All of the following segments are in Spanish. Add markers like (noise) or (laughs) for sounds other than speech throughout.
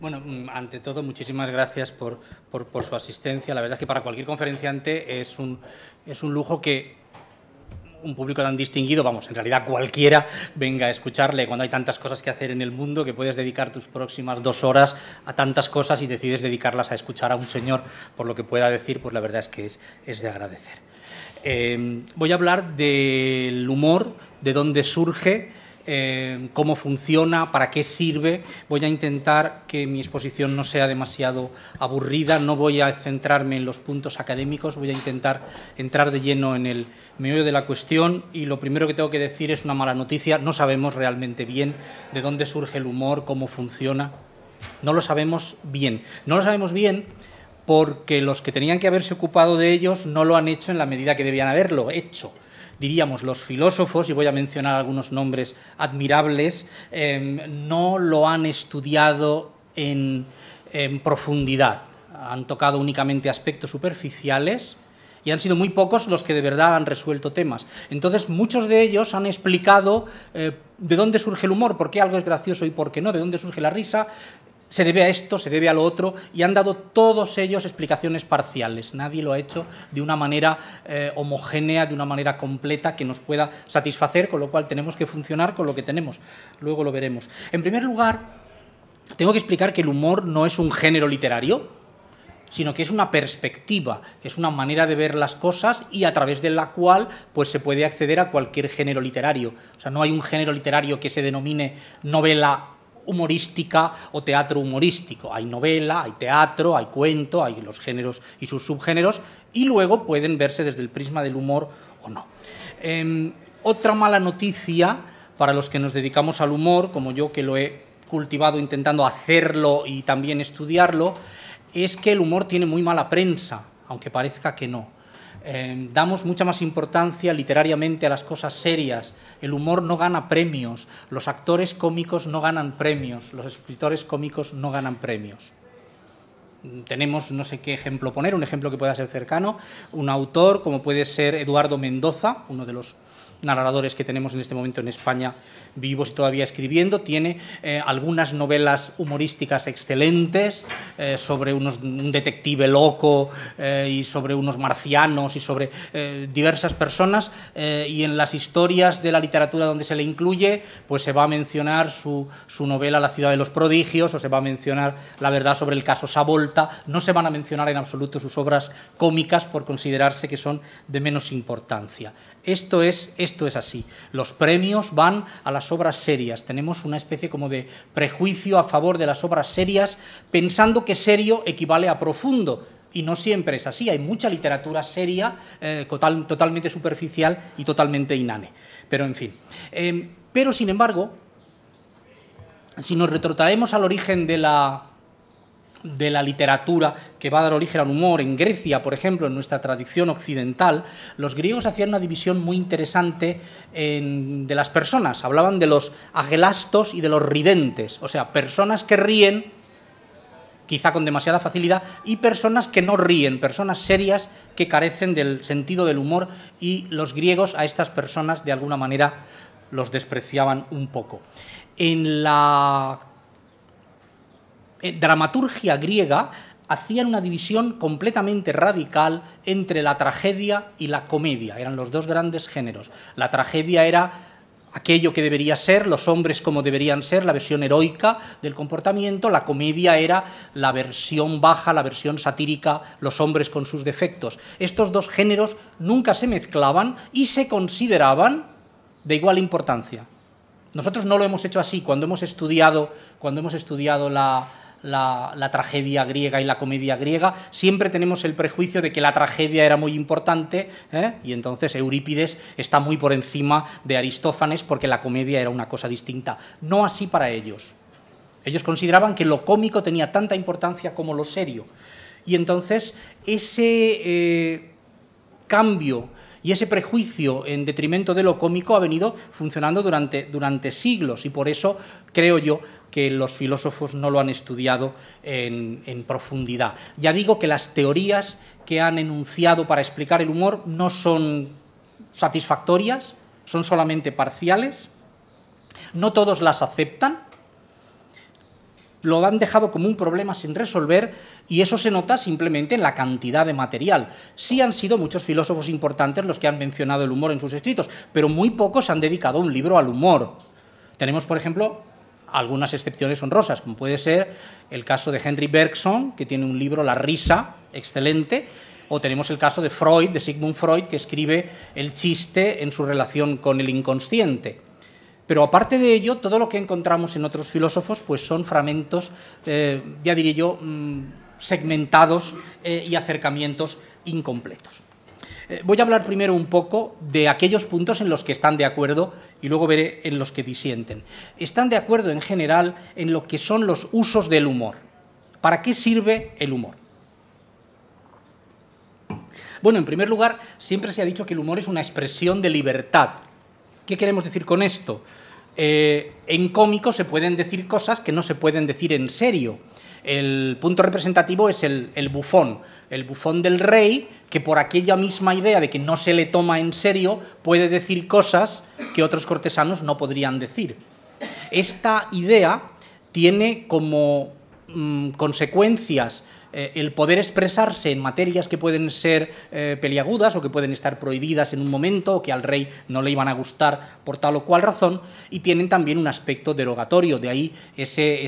Bueno, mm, ante todo, muchísimas gracias por, su asistencia. La verdad es que para cualquier conferenciante es un, es un lujo que un público tan distinguido, vamos, en realidad cualquiera venga a escucharle cuando hay tantas cosas que hacer en el mundo que puedes dedicar tus próximas dos horas a tantas cosas y decides dedicarlas a escuchar a un señor por lo que pueda decir, pues la verdad es que es, de agradecer. Eh, voy a hablar del humor, de dónde surge, eh, cómo funciona, para qué sirve. Voy a intentar que mi exposición no sea demasiado aburrida, no voy a centrarme en los puntos académicos, voy a intentar entrar de lleno en el medio de la cuestión y lo primero que tengo que decir es una mala noticia, no sabemos realmente bien de dónde surge el humor, cómo funciona. No lo sabemos bien. No lo sabemos bien porque los que tenían que haberse ocupado de ellos no lo han hecho en la medida que debían haberlo hecho diríamos, los filósofos, y voy a mencionar algunos nombres admirables, em, no lo han estudiado en, profundidad. Han tocado únicamente aspectos superficiales, y han sido muy pocos los que de verdad han resuelto temas. Entonces, muchos de ellos han explicado eh, de dónde surge el humor, por qué algo es gracioso y por qué no, de dónde surge la risa, se debe a esto, se debe a lo otro, y han dado todos ellos explicaciones parciales. Nadie lo ha hecho de una manera eh, homogénea, de una manera completa que nos pueda satisfacer, con lo cual tenemos que funcionar con lo que tenemos. Luego lo veremos. En primer lugar, tengo que explicar que el humor no es un género literario, sino que es una perspectiva, es una manera de ver las cosas y a través de la cual pues, se puede acceder a cualquier género literario. O sea, no hay un género literario que se denomine novela humorística o teatro humorístico. Hay novela, hay teatro, hay cuento, hay los géneros y sus subgéneros, y luego pueden verse desde el prisma del humor o no. Em, otra mala noticia para los que nos dedicamos al humor, como yo que lo he cultivado intentando hacerlo y también estudiarlo, es que el humor tiene muy mala prensa, aunque parezca que no. Em, damos mucha más importancia literariamente a las cosas serias. El humor no gana premios, los actores cómicos no ganan premios, los escritores cómicos no ganan premios. Tenemos no sé qué ejemplo poner, un ejemplo que pueda ser cercano, un autor como puede ser Eduardo Mendoza, uno de los narradores que tenemos en este momento en España vivos y todavía escribiendo. Tiene eh, algunas novelas humorísticas excelentes eh, sobre un detective loco eh, y sobre unos marcianos y sobre diversas personas. y en las historias de la literatura donde se le incluye, pues se va a mencionar su, su novela La ciudad de los prodigios o se va a mencionar la verdad sobre el caso Savolta. No se van a mencionar en absoluto sus obras cómicas por considerarse que son de menos importancia. Esto es, esto es así. Los premios van a las obras serias. Tenemos una especie como de prejuicio a favor de las obras serias, pensando que serio equivale a profundo. Y no siempre es así. Hay mucha literatura seria, eh, totalmente superficial y totalmente inane. Pero en fin. Eh, pero sin embargo, si nos retrotraemos al origen de la de la literatura que va a dar origen al humor. En Grecia, por ejemplo, en nuestra tradición occidental, los griegos hacían una división muy interesante de las personas. Hablaban de los agelastos y de los ridentes, o sea, personas que ríen, quizá con demasiada facilidad, y personas que no ríen, personas serias que carecen del sentido del humor y los griegos a estas personas de alguna manera los despreciaban un poco. En la eh, dramaturgia griega hacían una división completamente radical entre la tragedia y la comedia. Eran los dos grandes géneros. La tragedia era aquello que debería ser, los hombres como deberían ser, la versión heroica del comportamiento, la comedia era la versión baja, la versión satírica, los hombres con sus defectos. Estos dos géneros nunca se mezclaban y se consideraban de igual importancia. Nosotros no lo hemos hecho así. Cuando hemos estudiado, cuando hemos estudiado la, la, tragedia griega y la comedia griega, siempre tenemos el prejuicio de que la tragedia era muy importante ¿eh? y entonces Eurípides está muy por encima de Aristófanes porque la comedia era una cosa distinta. No así para ellos. Ellos consideraban que lo cómico tenía tanta importancia como lo serio. Y entonces ese eh, cambio y ese prejuicio en detrimento de lo cómico ha venido funcionando durante, durante siglos y por eso creo yo que los filósofos no lo han estudiado en, en, profundidad. Ya digo que las teorías que han enunciado para explicar el humor no son satisfactorias, son solamente parciales, no todos las aceptan, lo han dejado como un problema sin resolver y eso se nota simplemente en la cantidad de material. Sí han sido muchos filósofos importantes los que han mencionado el humor en sus escritos, pero muy pocos han dedicado un libro al humor. Tenemos, por ejemplo, algunas excepciones honrosas, como puede ser el caso de Henry Bergson, que tiene un libro La risa, excelente, o tenemos el caso de Freud, de Sigmund Freud, que escribe el chiste en su relación con el inconsciente. Pero aparte de ello, todo lo que encontramos en otros filósofos pues son fragmentos, eh, ya diré yo, mm, segmentados eh, y acercamientos incompletos. Eh, voy a hablar primero un poco de aquellos puntos en los que están de acuerdo y luego veré en los que disienten. Están de acuerdo en general en lo que son los usos del humor. ¿Para qué sirve el humor? Bueno, en primer lugar, siempre se ha dicho que el humor es una expresión de libertad, ¿Qué queremos decir con esto? Eh, en cómico se pueden decir cosas que no se pueden decir en serio. El punto representativo es el, bufón, el bufón del rey, que por aquella misma idea de que no se le toma en serio, puede decir cosas que otros cortesanos no podrían decir. Esta idea tiene como mm, consecuencias eh, el poder expresarse en materias que pueden ser eh, peliagudas o que pueden estar prohibidas en un momento o que al rey no le iban a gustar por tal o cual razón, y tienen también un aspecto derogatorio, de ahí ese,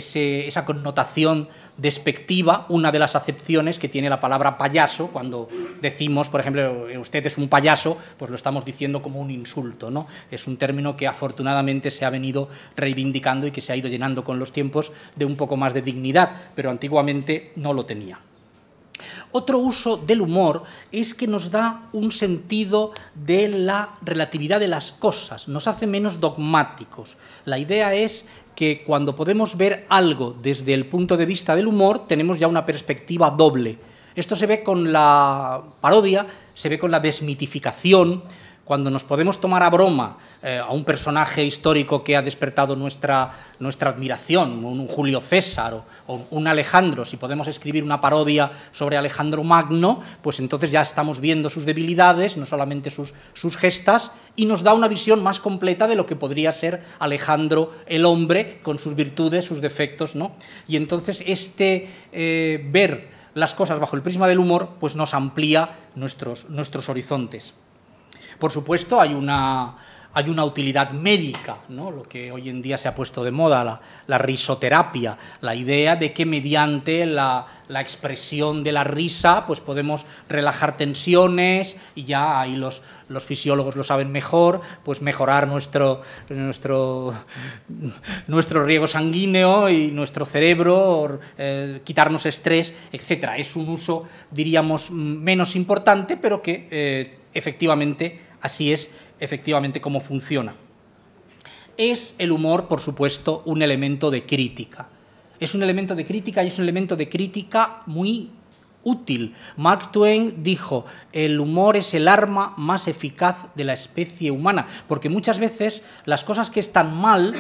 esa connotación despectiva una de las acepciones que tiene la palabra payaso cuando decimos, por ejemplo, usted es un payaso, pues lo estamos diciendo como un insulto, ¿no? Es un término que afortunadamente se ha venido reivindicando y que se ha ido llenando con los tiempos de un poco más de dignidad, pero antiguamente no lo tenía. Otro uso del humor es que nos da un sentido de la relatividad de las cosas, nos hace menos dogmáticos. La idea es que cuando podemos ver algo desde el punto de vista del humor, tenemos ya una perspectiva doble. Esto se ve con la parodia, se ve con la desmitificación, cuando nos podemos tomar a broma eh, a un personaje histórico que ha despertado nuestra, nuestra admiración, un, Julio César o, un Alejandro, si podemos escribir una parodia sobre Alejandro Magno, pues entonces ya estamos viendo sus debilidades, no solamente sus, gestas, y nos da una visión más completa de lo que podría ser Alejandro el hombre, con sus virtudes, sus defectos, Y entonces este eh, ver las cosas bajo el prisma del humor, pues nos amplía nuestros, nuestros horizontes. Por supuesto, hay una, hay una utilidad médica, ¿no? lo que hoy en día se ha puesto de moda, la, risoterapia, la idea de que mediante la, expresión de la risa pues podemos relajar tensiones y ya ahí los, los fisiólogos lo saben mejor, pues mejorar nuestro, nuestro, nuestro riego sanguíneo y nuestro cerebro, eh, quitarnos estrés, etc. Es un uso, diríamos, menos importante, pero que eh, efectivamente así es efectivamente cómo funciona. Es el humor, por supuesto, un elemento de crítica. Es un elemento de crítica y es un elemento de crítica muy útil. Mark Twain dijo, el humor es el arma más eficaz de la especie humana, porque muchas veces las cosas que están mal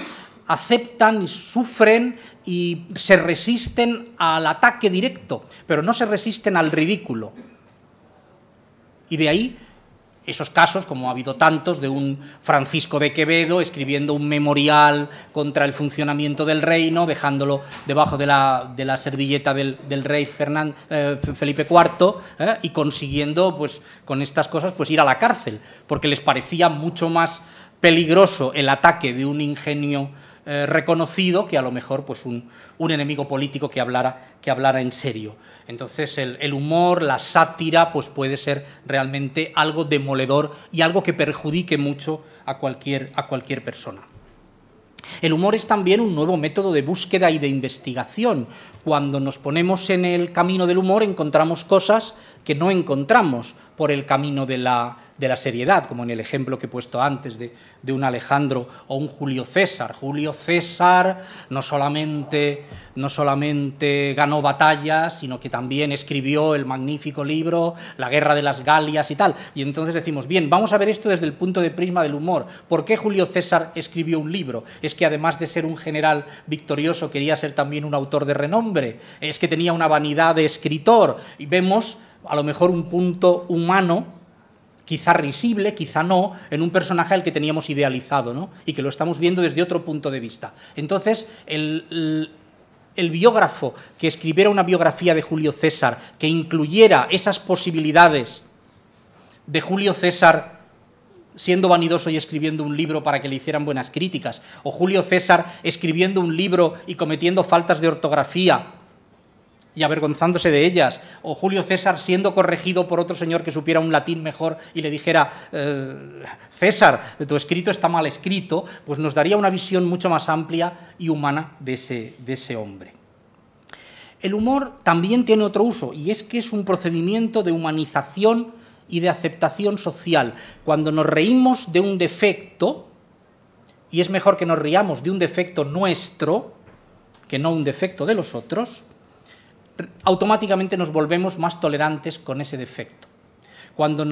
aceptan y sufren y se resisten al ataque directo, pero no se resisten al ridículo. Y de ahí esos casos, como ha habido tantos, de un Francisco de Quevedo escribiendo un memorial contra el funcionamiento del reino, dejándolo debajo de la, servilleta del, rey eh, Felipe IV eh, y consiguiendo, pues, con estas cosas, pues ir a la cárcel, porque les parecía mucho más peligroso el ataque de un ingenio eh, reconocido que a lo mejor pues un, enemigo político que hablara, que hablara en serio. Entonces el, el, humor, la sátira, pues puede ser realmente algo demoledor y algo que perjudique mucho a cualquier, a cualquier persona. El humor es también un nuevo método de búsqueda y de investigación. Cuando nos ponemos en el camino del humor encontramos cosas que no encontramos por el camino de la, de la seriedad, como en el ejemplo que he puesto antes de, un Alejandro o un Julio César. Julio César no solamente, no solamente ganó batallas, sino que también escribió el magnífico libro La Guerra de las Galias y tal. Y entonces decimos, bien, vamos a ver esto desde el punto de prisma del humor. ¿Por qué Julio César escribió un libro? Es que además de ser un general victorioso, quería ser también un autor de renombre. Es que tenía una vanidad de escritor. Y vemos a lo mejor un punto humano quizá risible, quizá no, en un personaje al que teníamos idealizado, ¿no? Y que lo estamos viendo desde otro punto de vista. Entonces, el, el biógrafo que escribiera una biografía de Julio César, que incluyera esas posibilidades de Julio César siendo vanidoso y escribiendo un libro para que le hicieran buenas críticas, o Julio César escribiendo un libro y cometiendo faltas de ortografía y avergonzándose de ellas, o Julio César siendo corregido por otro señor que supiera un latín mejor y le dijera, eh, César, tu escrito está mal escrito, pues nos daría una visión mucho más amplia y humana de ese, de ese hombre. El humor también tiene otro uso, y es que es un procedimiento de humanización y de aceptación social. Cuando nos reímos de un defecto, y es mejor que nos riamos de un defecto nuestro que no un defecto de los otros, automáticamente nos volvemos más tolerantes con ese defecto. Cuando,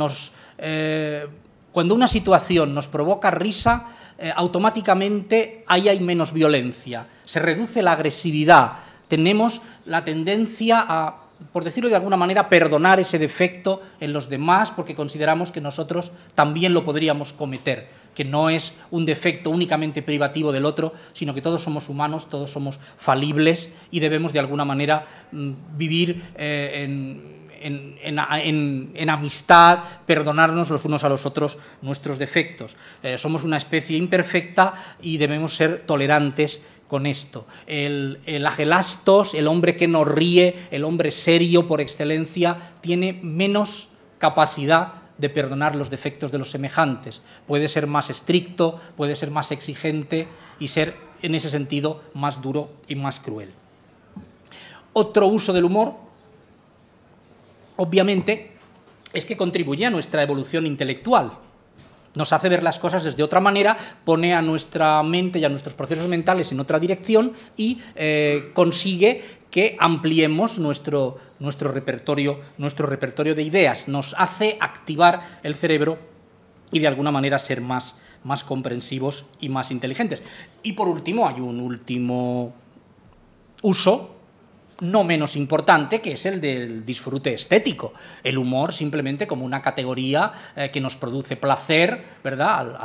eh, una situación nos provoca risa, eh, automáticamente ahí hay menos violencia, se reduce la agresividad, tenemos la tendencia a por decirlo de alguna manera, perdonar ese defecto en los demás porque consideramos que nosotros también lo podríamos cometer que no es un defecto únicamente privativo del otro, sino que todos somos humanos, todos somos falibles y debemos de alguna manera mm, vivir eh, en amistad, perdonarnos los unos a los otros nuestros defectos. Eh, somos una especie imperfecta y debemos ser tolerantes con esto. El, el agelastos, el hombre que no ríe, el hombre serio por excelencia, tiene menos capacidad de perdonar los defectos de los semejantes. Puede ser más estricto, puede ser más exigente y ser, en ese sentido, más duro y más cruel. Otro uso del humor, obviamente, es que contribuye a nuestra evolución intelectual nos hace ver las cosas desde otra manera, pone a nuestra mente y a nuestros procesos mentales en otra dirección y eh, consigue que ampliemos nuestro, nuestro, repertorio, nuestro repertorio de ideas, nos hace activar el cerebro y de alguna manera ser más, más comprensivos y más inteligentes. Y por último, hay un último uso no menos importante, que es el del disfrute estético. El humor simplemente como una categoría eh, que nos produce placer, ¿verdad?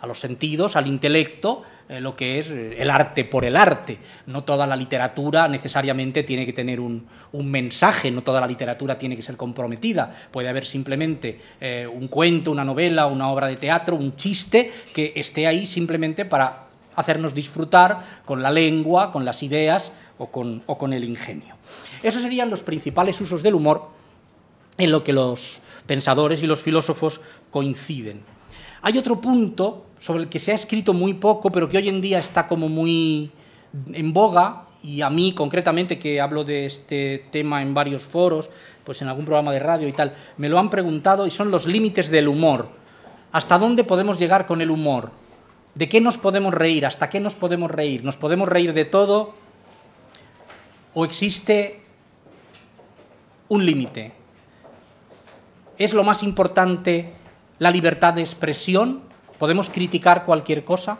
a los sentidos, al intelecto, eh, lo que es eh, el arte por el arte. No toda la literatura necesariamente tiene que tener un, mensaje, no toda la literatura tiene que ser comprometida. Puede haber simplemente un cuento, una novela, una obra de teatro, un chiste que esté ahí simplemente para hacernos disfrutar con la lengua, con las ideas o con, el ingenio. Esos serían los principales usos del humor en lo que los pensadores y los filósofos coinciden. Hay otro punto sobre el que se ha escrito muy poco, pero que hoy en día está como muy en boga, y a mí concretamente, que hablo de este tema en varios foros, pues en algún programa de radio y tal, me lo han preguntado y son los límites del humor. ¿Hasta dónde podemos llegar con el humor? ¿De qué nos podemos reír? ¿Hasta qué nos podemos reír? ¿Nos podemos reír de todo? o existe un límite? ¿Es lo más importante la libertad de expresión? ¿Podemos criticar cualquier cosa?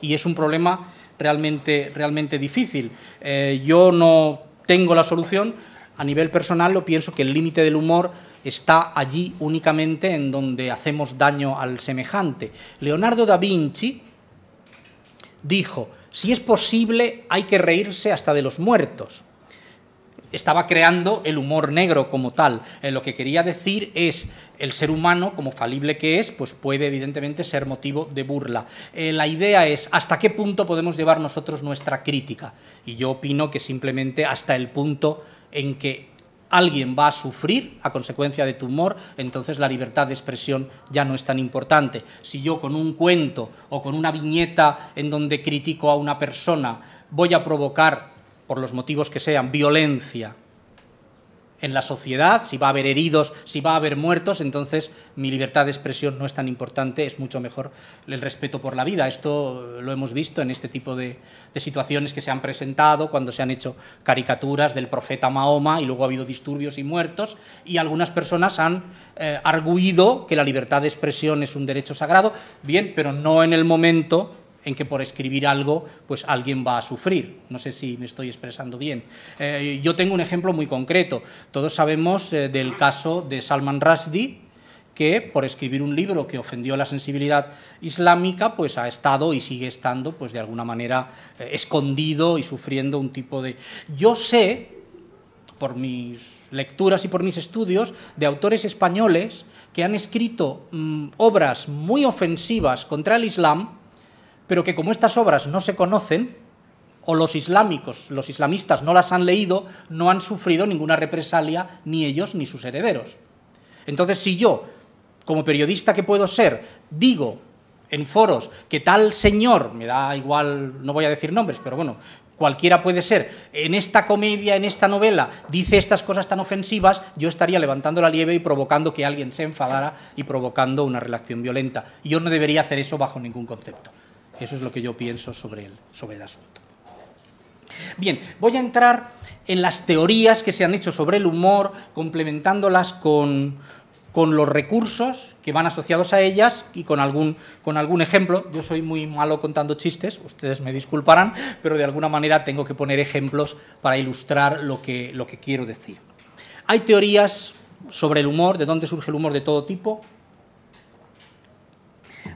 Y es un problema realmente, realmente difícil. Eh, yo no tengo la solución. A nivel personal, lo pienso que el límite del humor está allí únicamente en donde hacemos daño al semejante. Leonardo da Vinci dijo, si es posible, hay que reírse hasta de los muertos. Estaba creando el humor negro como tal. Eh, lo que quería decir es, el ser humano, como falible que es, pues puede evidentemente ser motivo de burla. Eh, la idea es hasta qué punto podemos llevar nosotros nuestra crítica. Y yo opino que simplemente hasta el punto en que alguien va a sufrir a consecuencia de tumor, entonces la libertad de expresión ya no es tan importante. Si yo con un cuento o con una viñeta en donde critico a una persona voy a provocar, por los motivos que sean, violencia en la sociedad, si va a haber heridos, si va a haber muertos, entonces mi libertad de expresión no es tan importante, es mucho mejor el respeto por la vida. Esto lo hemos visto en este tipo de, situaciones que se han presentado, cuando se han hecho caricaturas del profeta Mahoma y luego ha habido disturbios y muertos, y algunas personas han eh, arguido que la libertad de expresión es un derecho sagrado, bien, pero no en el momento en que por escribir algo, pues alguien va a sufrir. No sé si me estoy expresando bien. Eh, yo tengo un ejemplo muy concreto. Todos sabemos eh, del caso de Salman Rushdie, que por escribir un libro que ofendió la sensibilidad islámica, pues ha estado y sigue estando, pues de alguna manera eh, escondido y sufriendo un tipo de. Yo sé, por mis lecturas y por mis estudios, de autores españoles que han escrito mm, obras muy ofensivas contra el Islam pero que como estas obras no se conocen, o los islámicos, los islamistas no las han leído, no han sufrido ninguna represalia ni ellos ni sus herederos. Entonces, si yo, como periodista que puedo ser, digo en foros que tal señor, me da igual, no voy a decir nombres, pero bueno, cualquiera puede ser, en esta comedia, en esta novela, dice estas cosas tan ofensivas, yo estaría levantando la lieve y provocando que alguien se enfadara y provocando una relación violenta. yo no debería hacer eso bajo ningún concepto. Eso es lo que yo pienso sobre el, sobre el asunto. Bien, voy a entrar en las teorías que se han hecho sobre el humor, complementándolas con, con los recursos que van asociados a ellas y con algún, con algún ejemplo. Yo soy muy malo contando chistes, ustedes me disculparán, pero de alguna manera tengo que poner ejemplos para ilustrar lo que, lo que quiero decir. Hay teorías sobre el humor, de dónde surge el humor de todo tipo,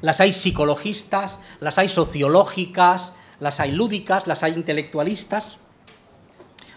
las hay psicologistas, las hay sociológicas, las hay lúdicas, las hay intelectualistas.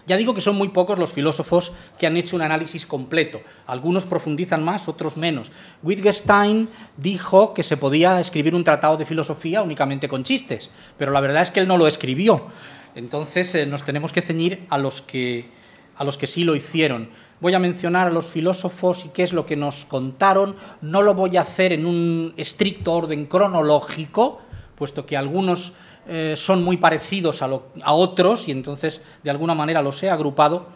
Ya digo que son muy pocos los filósofos que han hecho un análisis completo. Algunos profundizan más, otros menos. Wittgenstein dijo que se podía escribir un tratado de filosofía únicamente con chistes, pero la verdad es que él no lo escribió. Entonces eh, nos tenemos que ceñir a los que, a los que sí lo hicieron voy a mencionar a los filósofos y qué es lo que nos contaron, no lo voy a hacer en un estricto orden cronológico, puesto que algunos eh, son muy parecidos a, otros y entonces de alguna manera los he agrupado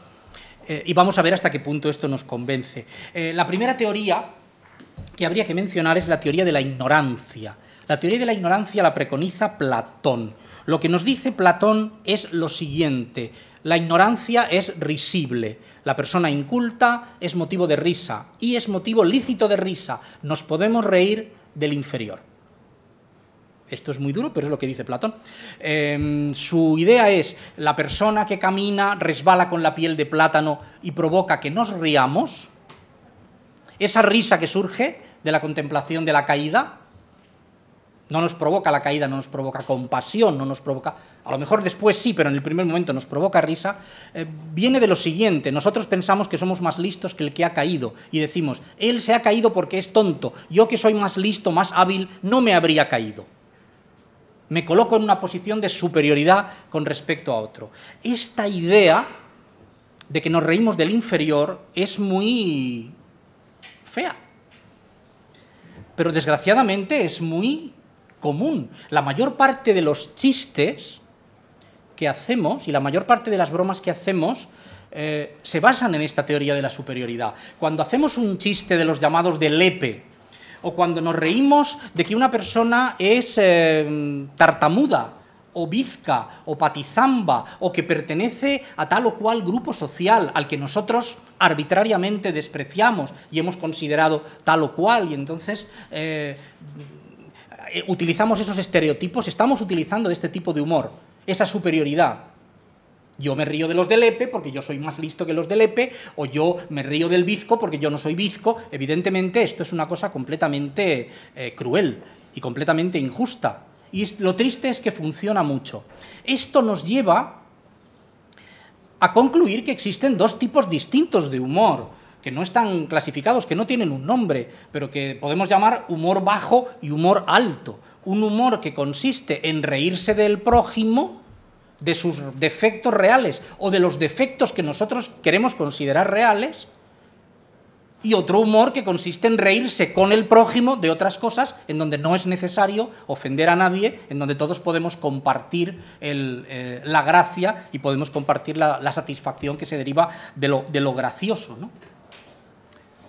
eh, y vamos a ver hasta qué punto esto nos convence. Eh, la primera teoría que habría que mencionar es la teoría de la ignorancia. La teoría de la ignorancia la preconiza Platón. Lo que nos dice Platón es lo siguiente, la ignorancia es risible, la persona inculta es motivo de risa y es motivo lícito de risa. Nos podemos reír del inferior. Esto es muy duro, pero es lo que dice Platón. Em, su idea es, la persona que camina resbala con la piel de plátano y provoca que nos riamos. Esa risa que surge de la contemplación de la caída no nos provoca la caída, no nos provoca compasión, no nos provoca, a lo mejor después sí, pero en el primer momento nos provoca risa, eh, viene de lo siguiente, nosotros pensamos que somos más listos que el que ha caído y decimos, él se ha caído porque es tonto, yo que soy más listo, más hábil, no me habría caído. Me coloco en una posición de superioridad con respecto a otro. Esta idea de que nos reímos del inferior es muy fea, pero desgraciadamente es muy común. La mayor parte de los chistes que hacemos y la mayor parte de las bromas que hacemos eh, se basan en esta teoría de la superioridad. Cuando hacemos un chiste de los llamados de lepe, o cuando nos reímos de que una persona es eh, tartamuda, o bizca, o patizamba, o que pertenece a tal o cual grupo social al que nosotros arbitrariamente despreciamos y hemos considerado tal o cual, y entonces... Eh, eh, utilizamos esos estereotipos, estamos utilizando este tipo de humor, esa superioridad. Yo me río de los del EPE porque yo soy más listo que los del EPE, o yo me río del bizco porque yo no soy bizco. Evidentemente, esto es una cosa completamente eh, cruel y completamente injusta. Y lo triste es que funciona mucho. Esto nos lleva a concluir que existen dos tipos distintos de humor que no están clasificados, que no tienen un nombre, pero que podemos llamar humor bajo y humor alto. Un humor que consiste en reírse del prójimo, de sus defectos reales o de los defectos que nosotros queremos considerar reales, y otro humor que consiste en reírse con el prójimo de otras cosas en donde no es necesario ofender a nadie, en donde todos podemos compartir eh, la gracia y podemos compartir la, satisfacción que se deriva de lo, de lo gracioso. ¿no?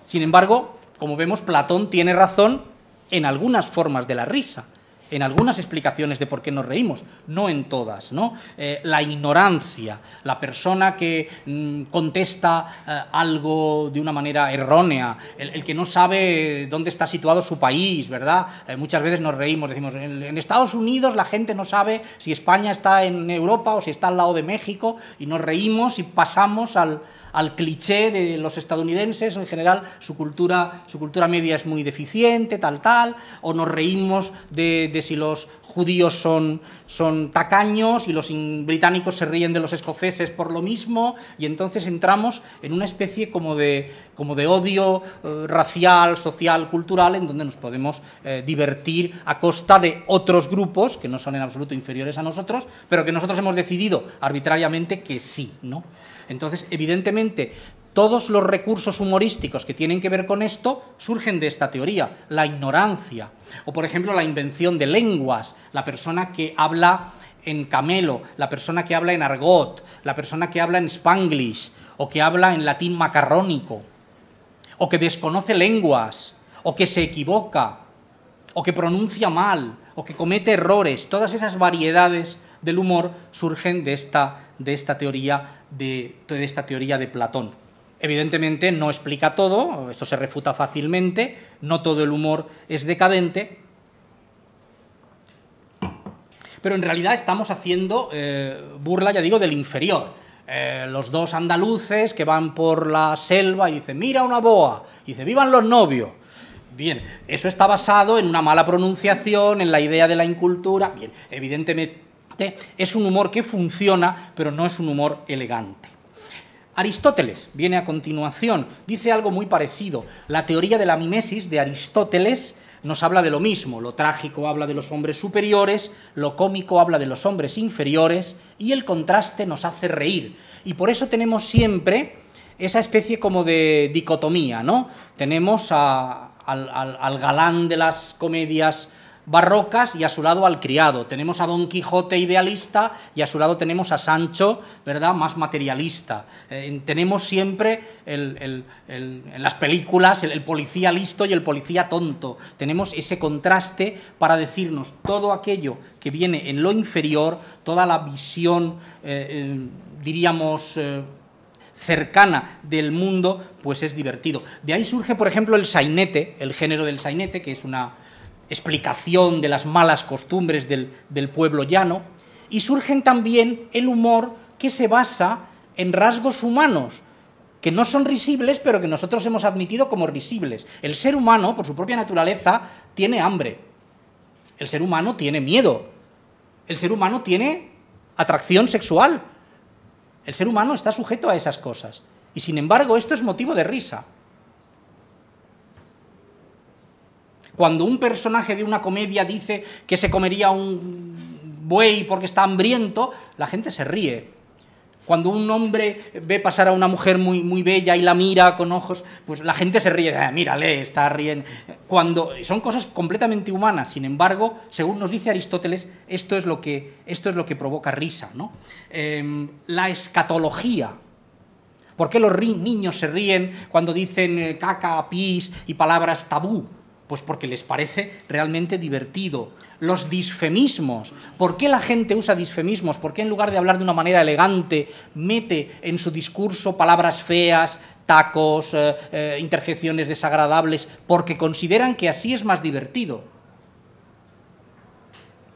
Sin embargo, como vemos, Platón tiene razón en algunas formas de la risa, en algunas explicaciones de por qué nos reímos, no en todas. ¿no? Eh, la ignorancia, la persona que mm, contesta eh, algo de una manera errónea, el, que no sabe dónde está situado su país, ¿verdad? Eh, muchas veces nos reímos, decimos, en, Estados Unidos la gente no sabe si España está en Europa o si está al lado de México, y nos reímos y pasamos al, al cliché de los estadounidenses, en general su cultura, su cultura media es muy deficiente, tal, tal, o nos reímos de, de si los judíos son, son tacaños y los británicos se ríen de los escoceses por lo mismo, y entonces entramos en una especie como de, como de odio eh, racial, social, cultural, en donde nos podemos eh, divertir a costa de otros grupos que no son en absoluto inferiores a nosotros, pero que nosotros hemos decidido arbitrariamente que sí. ¿no? Entonces, evidentemente, todos los recursos humorísticos que tienen que ver con esto surgen de esta teoría, la ignorancia, o por ejemplo la invención de lenguas, la persona que habla en camelo, la persona que habla en argot, la persona que habla en spanglish, o que habla en latín macarrónico, o que desconoce lenguas, o que se equivoca, o que pronuncia mal, o que comete errores. Todas esas variedades del humor surgen de esta, de esta, teoría, de esta teoría de Platón. Evidentemente no explica todo, esto se refuta fácilmente, no todo el humor es decadente, pero en realidad estamos haciendo eh, burla, ya digo, del inferior. Eh, los dos andaluces que van por la selva y dicen, mira una boa, y dice, vivan los novios. Bien, eso está basado en una mala pronunciación, en la idea de la incultura. Bien, evidentemente es un humor que funciona, pero no es un humor elegante. Aristóteles viene a continuación, dice algo muy parecido. La teoría de la mimesis de Aristóteles nos habla de lo mismo. Lo trágico habla de los hombres superiores, lo cómico habla de los hombres inferiores y el contraste nos hace reír. Y por eso tenemos siempre esa especie como de dicotomía, ¿no? Tenemos al galán de las comedias barrocas y a su lado al criado. Tenemos a Don Quijote idealista y a su lado tenemos a Sancho, ¿verdad?, más materialista. Eh, tenemos siempre en las películas el, policía listo y el policía tonto. Tenemos ese contraste para decirnos todo aquello que viene en lo inferior, toda la visión, eh, eh, diríamos cercana del mundo, pues es divertido. De ahí surge, por ejemplo, el sainete, el género del sainete, que es una, explicación de las malas costumbres del, pueblo llano, y surgen también el humor que se basa en rasgos humanos, que no son risibles, pero que nosotros hemos admitido como risibles. El ser humano, por su propia naturaleza, tiene hambre. El ser humano tiene miedo. El ser humano tiene atracción sexual. El ser humano está sujeto a esas cosas. Y sin embargo, esto es motivo de risa. Cuando un personaje de una comedia dice que se comería un buey porque está hambriento, la gente se ríe. Cuando un hombre ve pasar a una mujer muy, muy bella y la mira con ojos, pues la gente se ríe, ah, mírale, está riendo. Cuando son cosas completamente humanas, sin embargo, según nos dice Aristóteles, esto es lo que, esto es lo que provoca risa. ¿no? Em, la escatología. ¿Por qué los niños se ríen cuando dicen eh, caca, pis y palabras tabú? Pues porque les parece realmente divertido. Los disfemismos. ¿Por qué la gente usa disfemismos? ¿Por qué en lugar de hablar de una manera elegante, mete en su discurso palabras feas, tacos, eh, eh, interjecciones desagradables? Porque consideran que así es más divertido.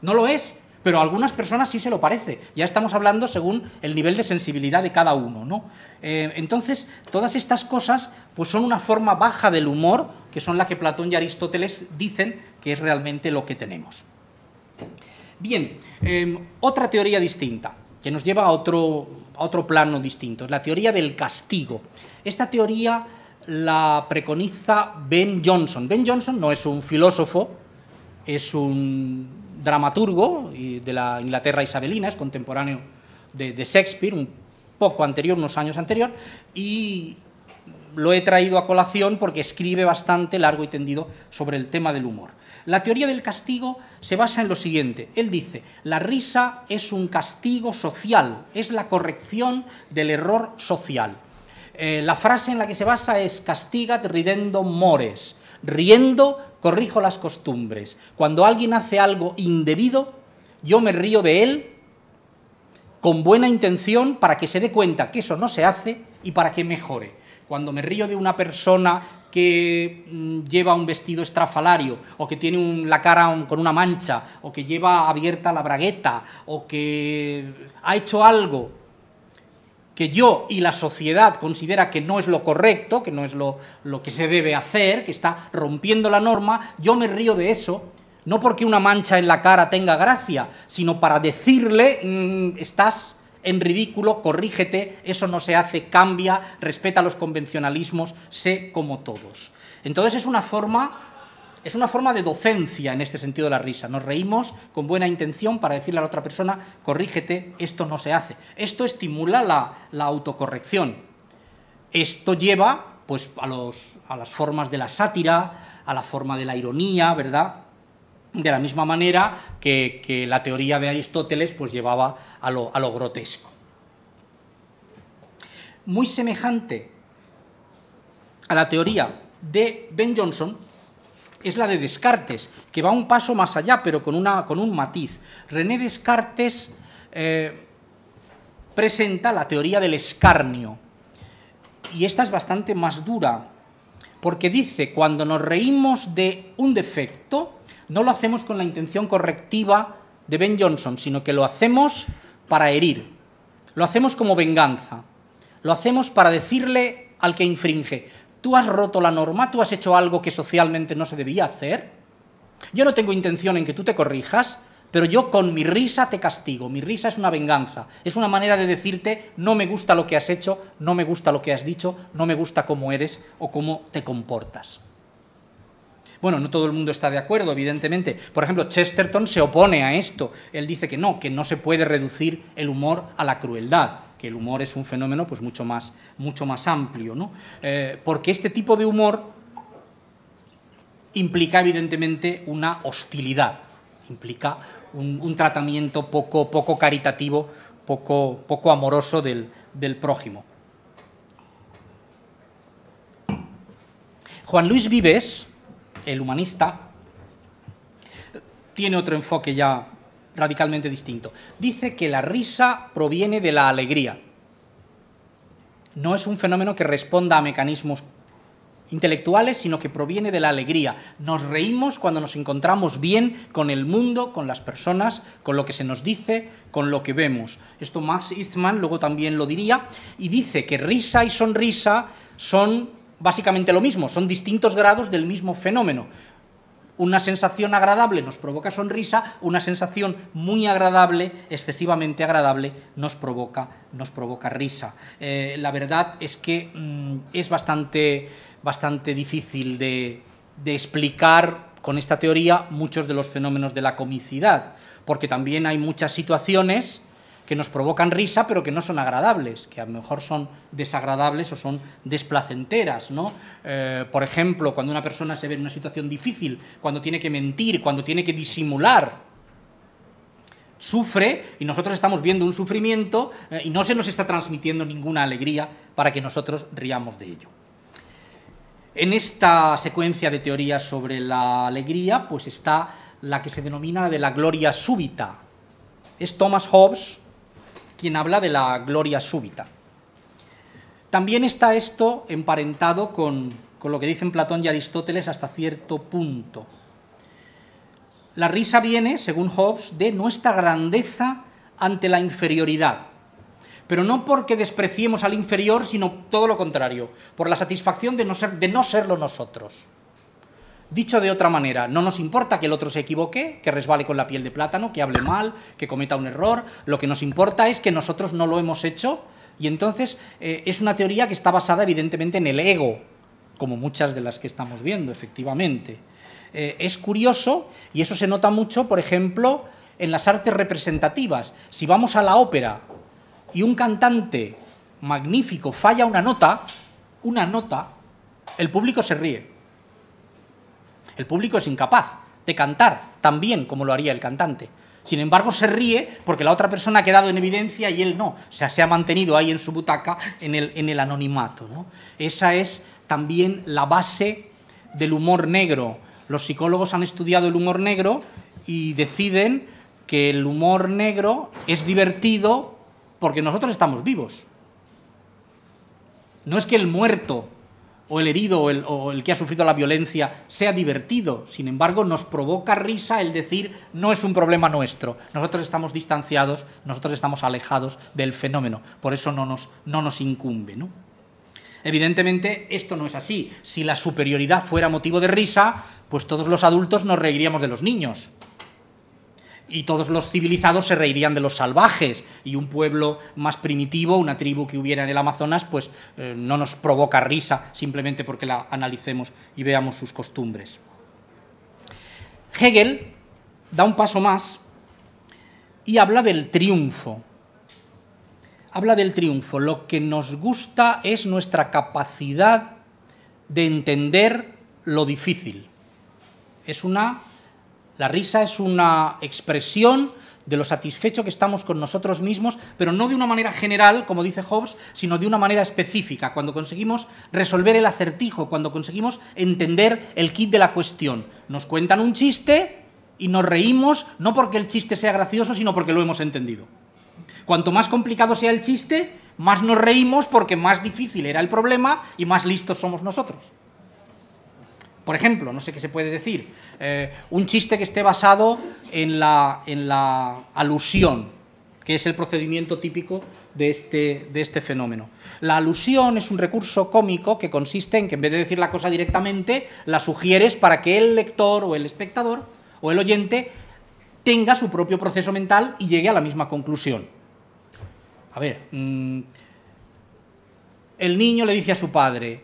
No lo es, pero a algunas personas sí se lo parece. Ya estamos hablando según el nivel de sensibilidad de cada uno. ¿no? Eh, entonces, todas estas cosas pues, son una forma baja del humor, que son la que Platón y Aristóteles dicen que es realmente lo que tenemos. Bien, em, otra teoría distinta, que nos lleva a otro, a otro plano distinto, es la teoría del castigo. Esta teoría la preconiza Ben Johnson. Ben Johnson no es un filósofo, es un dramaturgo de la Inglaterra isabelina, es contemporáneo de, Shakespeare, un poco anterior, unos años anterior, y lo he traído a colación porque escribe bastante largo y tendido sobre el tema del humor. La teoría del castigo se basa en lo siguiente. Él dice, la risa es un castigo social, es la corrección del error social. Eh, la frase en la que se basa es castigat ridendo mores, riendo corrijo las costumbres. Cuando alguien hace algo indebido, yo me río de él con buena intención para que se dé cuenta que eso no se hace y para que mejore. Cuando me río de una persona que mm, lleva un vestido estrafalario, o que tiene la cara con una mancha, o que lleva abierta la bragueta, o que ha hecho algo que yo y la sociedad considera que no es lo correcto, que no es lo, lo, que se debe hacer, que está rompiendo la norma, yo me río de eso, no porque una mancha en la cara tenga gracia, sino para decirle, mm, estás en ridículo, corrígete, eso no se hace, cambia, respeta los convencionalismos, sé como todos. Entonces es una forma es una forma de docencia en este sentido de la risa. Nos reímos con buena intención para decirle a la otra persona, corrígete, esto no se hace. Esto estimula la, autocorrección. Esto lleva pues, a, las formas de la sátira, a la forma de la ironía, ¿verdad? De la misma manera que, la teoría de Aristóteles pues, llevaba a lo, a lo grotesco. Muy semejante a la teoría de Ben Johnson, es la de Descartes, que va un paso más allá, pero con, una, con un matiz. René Descartes eh, presenta la teoría del escarnio, y esta es bastante más dura, porque dice, cuando nos reímos de un defecto, no lo hacemos con la intención correctiva de Ben Johnson, sino que lo hacemos para herir, lo hacemos como venganza, lo hacemos para decirle al que infringe, tú has roto la norma, tú has hecho algo que socialmente no se debía hacer. Yo no tengo intención en que tú te corrijas, pero yo con mi risa te castigo. Mi risa es una venganza, es una manera de decirte no me gusta lo que has hecho, no me gusta lo que has dicho, no me gusta cómo eres o cómo te comportas. Bueno, no todo el mundo está de acuerdo, evidentemente. Por ejemplo, Chesterton se opone a esto. Él dice que no, que no se puede reducir el humor a la crueldad que el humor es un fenómeno pues, mucho, más, mucho más amplio. Eh, porque este tipo de humor implica evidentemente una hostilidad, implica un, tratamiento poco, poco caritativo, poco, poco amoroso del, del prójimo. Juan Luis Vives, el humanista, tiene otro enfoque ya radicalmente distinto. Dice que la risa proviene de la alegría. No es un fenómeno que responda a mecanismos intelectuales, sino que proviene de la alegría. Nos reímos cuando nos encontramos bien con el mundo, con las personas, con lo que se nos dice, con lo que vemos. Esto Max Eastman luego también lo diría, y dice que risa y sonrisa son básicamente lo mismo, son distintos grados del mismo fenómeno. Una sensación agradable nos provoca sonrisa, una sensación muy agradable, excesivamente agradable, nos provoca, nos provoca risa. Eh, la verdad es que mm, es bastante, bastante difícil de, de explicar con esta teoría muchos de los fenómenos de la comicidad, porque también hay muchas situaciones que nos provocan risa, pero que no son agradables, que a lo mejor son desagradables o son desplacenteras, eh, por ejemplo, cuando una persona se ve en una situación difícil, cuando tiene que mentir, cuando tiene que disimular, sufre y nosotros estamos viendo un sufrimiento eh, y no se nos está transmitiendo ninguna alegría para que nosotros riamos de ello. En esta secuencia de teorías sobre la alegría, pues está la que se denomina de la gloria súbita. Es Thomas Hobbes quien habla de la gloria súbita. También está esto emparentado con, lo que dicen Platón y Aristóteles hasta cierto punto. La risa viene, según Hobbes, de nuestra grandeza ante la inferioridad. Pero no porque despreciemos al inferior, sino todo lo contrario, por la satisfacción de de no serlo nosotros. Dicho de otra manera, no nos importa que el otro se equivoque, que resbale con la piel de plátano, que hable mal, que cometa un error. Lo que nos importa es que nosotros no lo hemos hecho. Y entonces eh, es una teoría que está basada evidentemente en el ego, como muchas de las que estamos viendo, efectivamente. Eh, es curioso, y eso se nota mucho, por ejemplo, en las artes representativas. Si vamos a la ópera y un cantante magnífico falla una nota, una nota, el público se ríe. El público es incapaz de cantar tan bien como lo haría el cantante. Sin embargo, se ríe porque la otra persona ha quedado en evidencia y él no. O sea, se ha mantenido ahí en su butaca en el, anonimato. Esa es también la base del humor negro. Los psicólogos han estudiado el humor negro y deciden que el humor negro es divertido porque nosotros estamos vivos. No es que el muerto o el herido o el, que ha sufrido la violencia sea divertido. Sin embargo, nos provoca risa el decir no es un problema nuestro. Nosotros estamos distanciados, nosotros estamos alejados del fenómeno. Por eso no nos, no nos incumbe. ¿no? Evidentemente, esto no es así. Si la superioridad fuera motivo de risa, pues todos los adultos nos reiríamos de los niños y todos los civilizados se reirían de los salvajes y un pueblo más primitivo, una tribu que hubiera en el Amazonas, pues eh, no nos provoca risa simplemente porque la analicemos y veamos sus costumbres. Hegel da un paso más y habla del triunfo. Habla del triunfo. Lo que nos gusta es nuestra capacidad de entender lo difícil. Es una la risa es una expresión de lo satisfecho que estamos con nosotros mismos, pero no de una manera general, como dice Hobbes, sino de una manera específica, cuando conseguimos resolver el acertijo, cuando conseguimos entender el kit de la cuestión. Nos cuentan un chiste y nos reímos no porque el chiste sea gracioso, sino porque lo hemos entendido. Cuanto más complicado sea el chiste, más nos reímos porque más difícil era el problema y más listos somos nosotros. Por ejemplo, no sé qué se puede decir, eh, un chiste que esté basado en la, alusión, que es el procedimiento típico de este, de este fenómeno. La alusión es un recurso cómico que consiste en que en vez de decir la cosa directamente, la sugieres para que el lector o el espectador o el oyente tenga su propio proceso mental y llegue a la misma conclusión. A ver, mm, el niño le dice a su padre,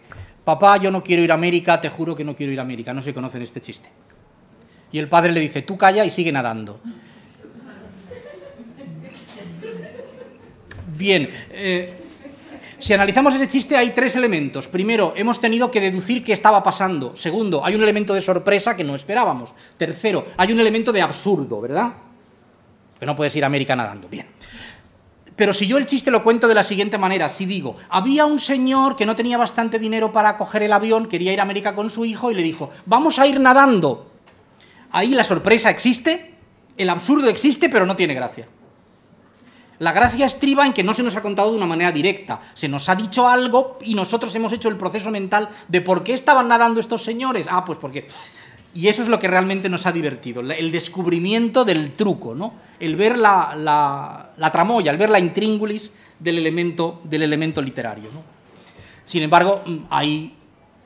papá, yo no quiero ir a América, te juro que no quiero ir a América, no se conocen este chiste. Y el padre le dice, tú calla y sigue nadando. Bien, eh, si analizamos ese chiste hay tres elementos. Primero, hemos tenido que deducir qué estaba pasando. Segundo, hay un elemento de sorpresa que no esperábamos. Tercero, hay un elemento de absurdo, ¿verdad? Que no puedes ir a América nadando. Bien. Pero si yo el chiste lo cuento de la siguiente manera, si digo, había un señor que no tenía bastante dinero para coger el avión, quería ir a América con su hijo y le dijo, vamos a ir nadando. Ahí la sorpresa existe, el absurdo existe, pero no tiene gracia. La gracia estriba en que no se nos ha contado de una manera directa, se nos ha dicho algo y nosotros hemos hecho el proceso mental de por qué estaban nadando estos señores. Ah, pues porque y eso es lo que realmente nos ha divertido, el descubrimiento del truco, ¿no? el ver la, la, tramoya, el ver la intríngulis del elemento, del elemento literario. Sin embargo, mm, hay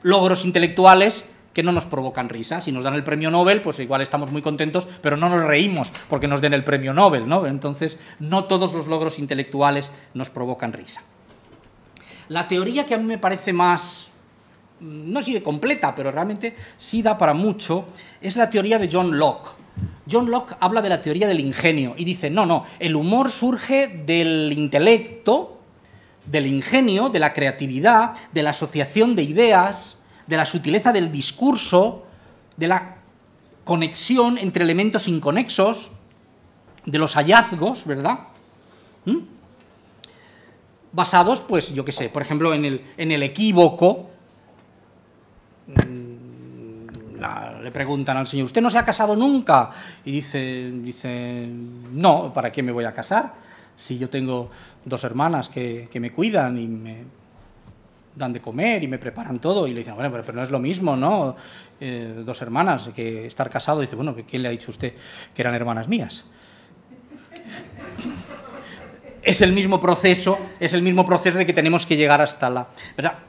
logros intelectuales que no nos provocan risa. Si nos dan el premio Nobel, pues igual estamos muy contentos, pero no nos reímos porque nos den el premio Nobel, ¿no? Entonces, no todos los logros intelectuales nos provocan risa. La teoría que a mí me parece más no sigue completa, pero realmente sí da para mucho, es la teoría de John Locke. John Locke habla de la teoría del ingenio y dice, no, no, el humor surge del intelecto, del ingenio, de la creatividad, de la asociación de ideas, de la sutileza del discurso, de la conexión entre elementos inconexos, de los hallazgos, ¿verdad? ¿Mm? Basados, pues, yo qué sé, por ejemplo, en el equívoco, Mm, le preguntan al señor, ¿usted no se ha casado nunca? Y dice, dice, no, ¿para qué me voy a casar? Si yo tengo dos hermanas que, me cuidan y me dan de comer y me preparan todo. Y le dicen, bueno, pero, pero no es lo mismo, ¿no? Eh, dos hermanas que estar casado. dice, bueno, ¿qué le ha dicho usted que eran hermanas mías? es el mismo proceso, es el mismo proceso de que tenemos que llegar hasta la,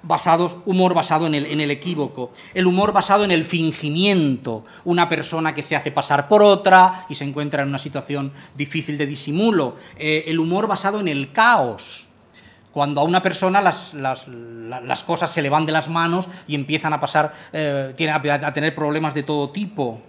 Basados, humor basado en el, en el equívoco, el humor basado en el fingimiento, una persona que se hace pasar por otra y se encuentra en una situación difícil de disimulo, eh, el humor basado en el caos, cuando a una persona las, cosas se le van de las manos y empiezan a pasar, eh, a tener problemas de todo tipo.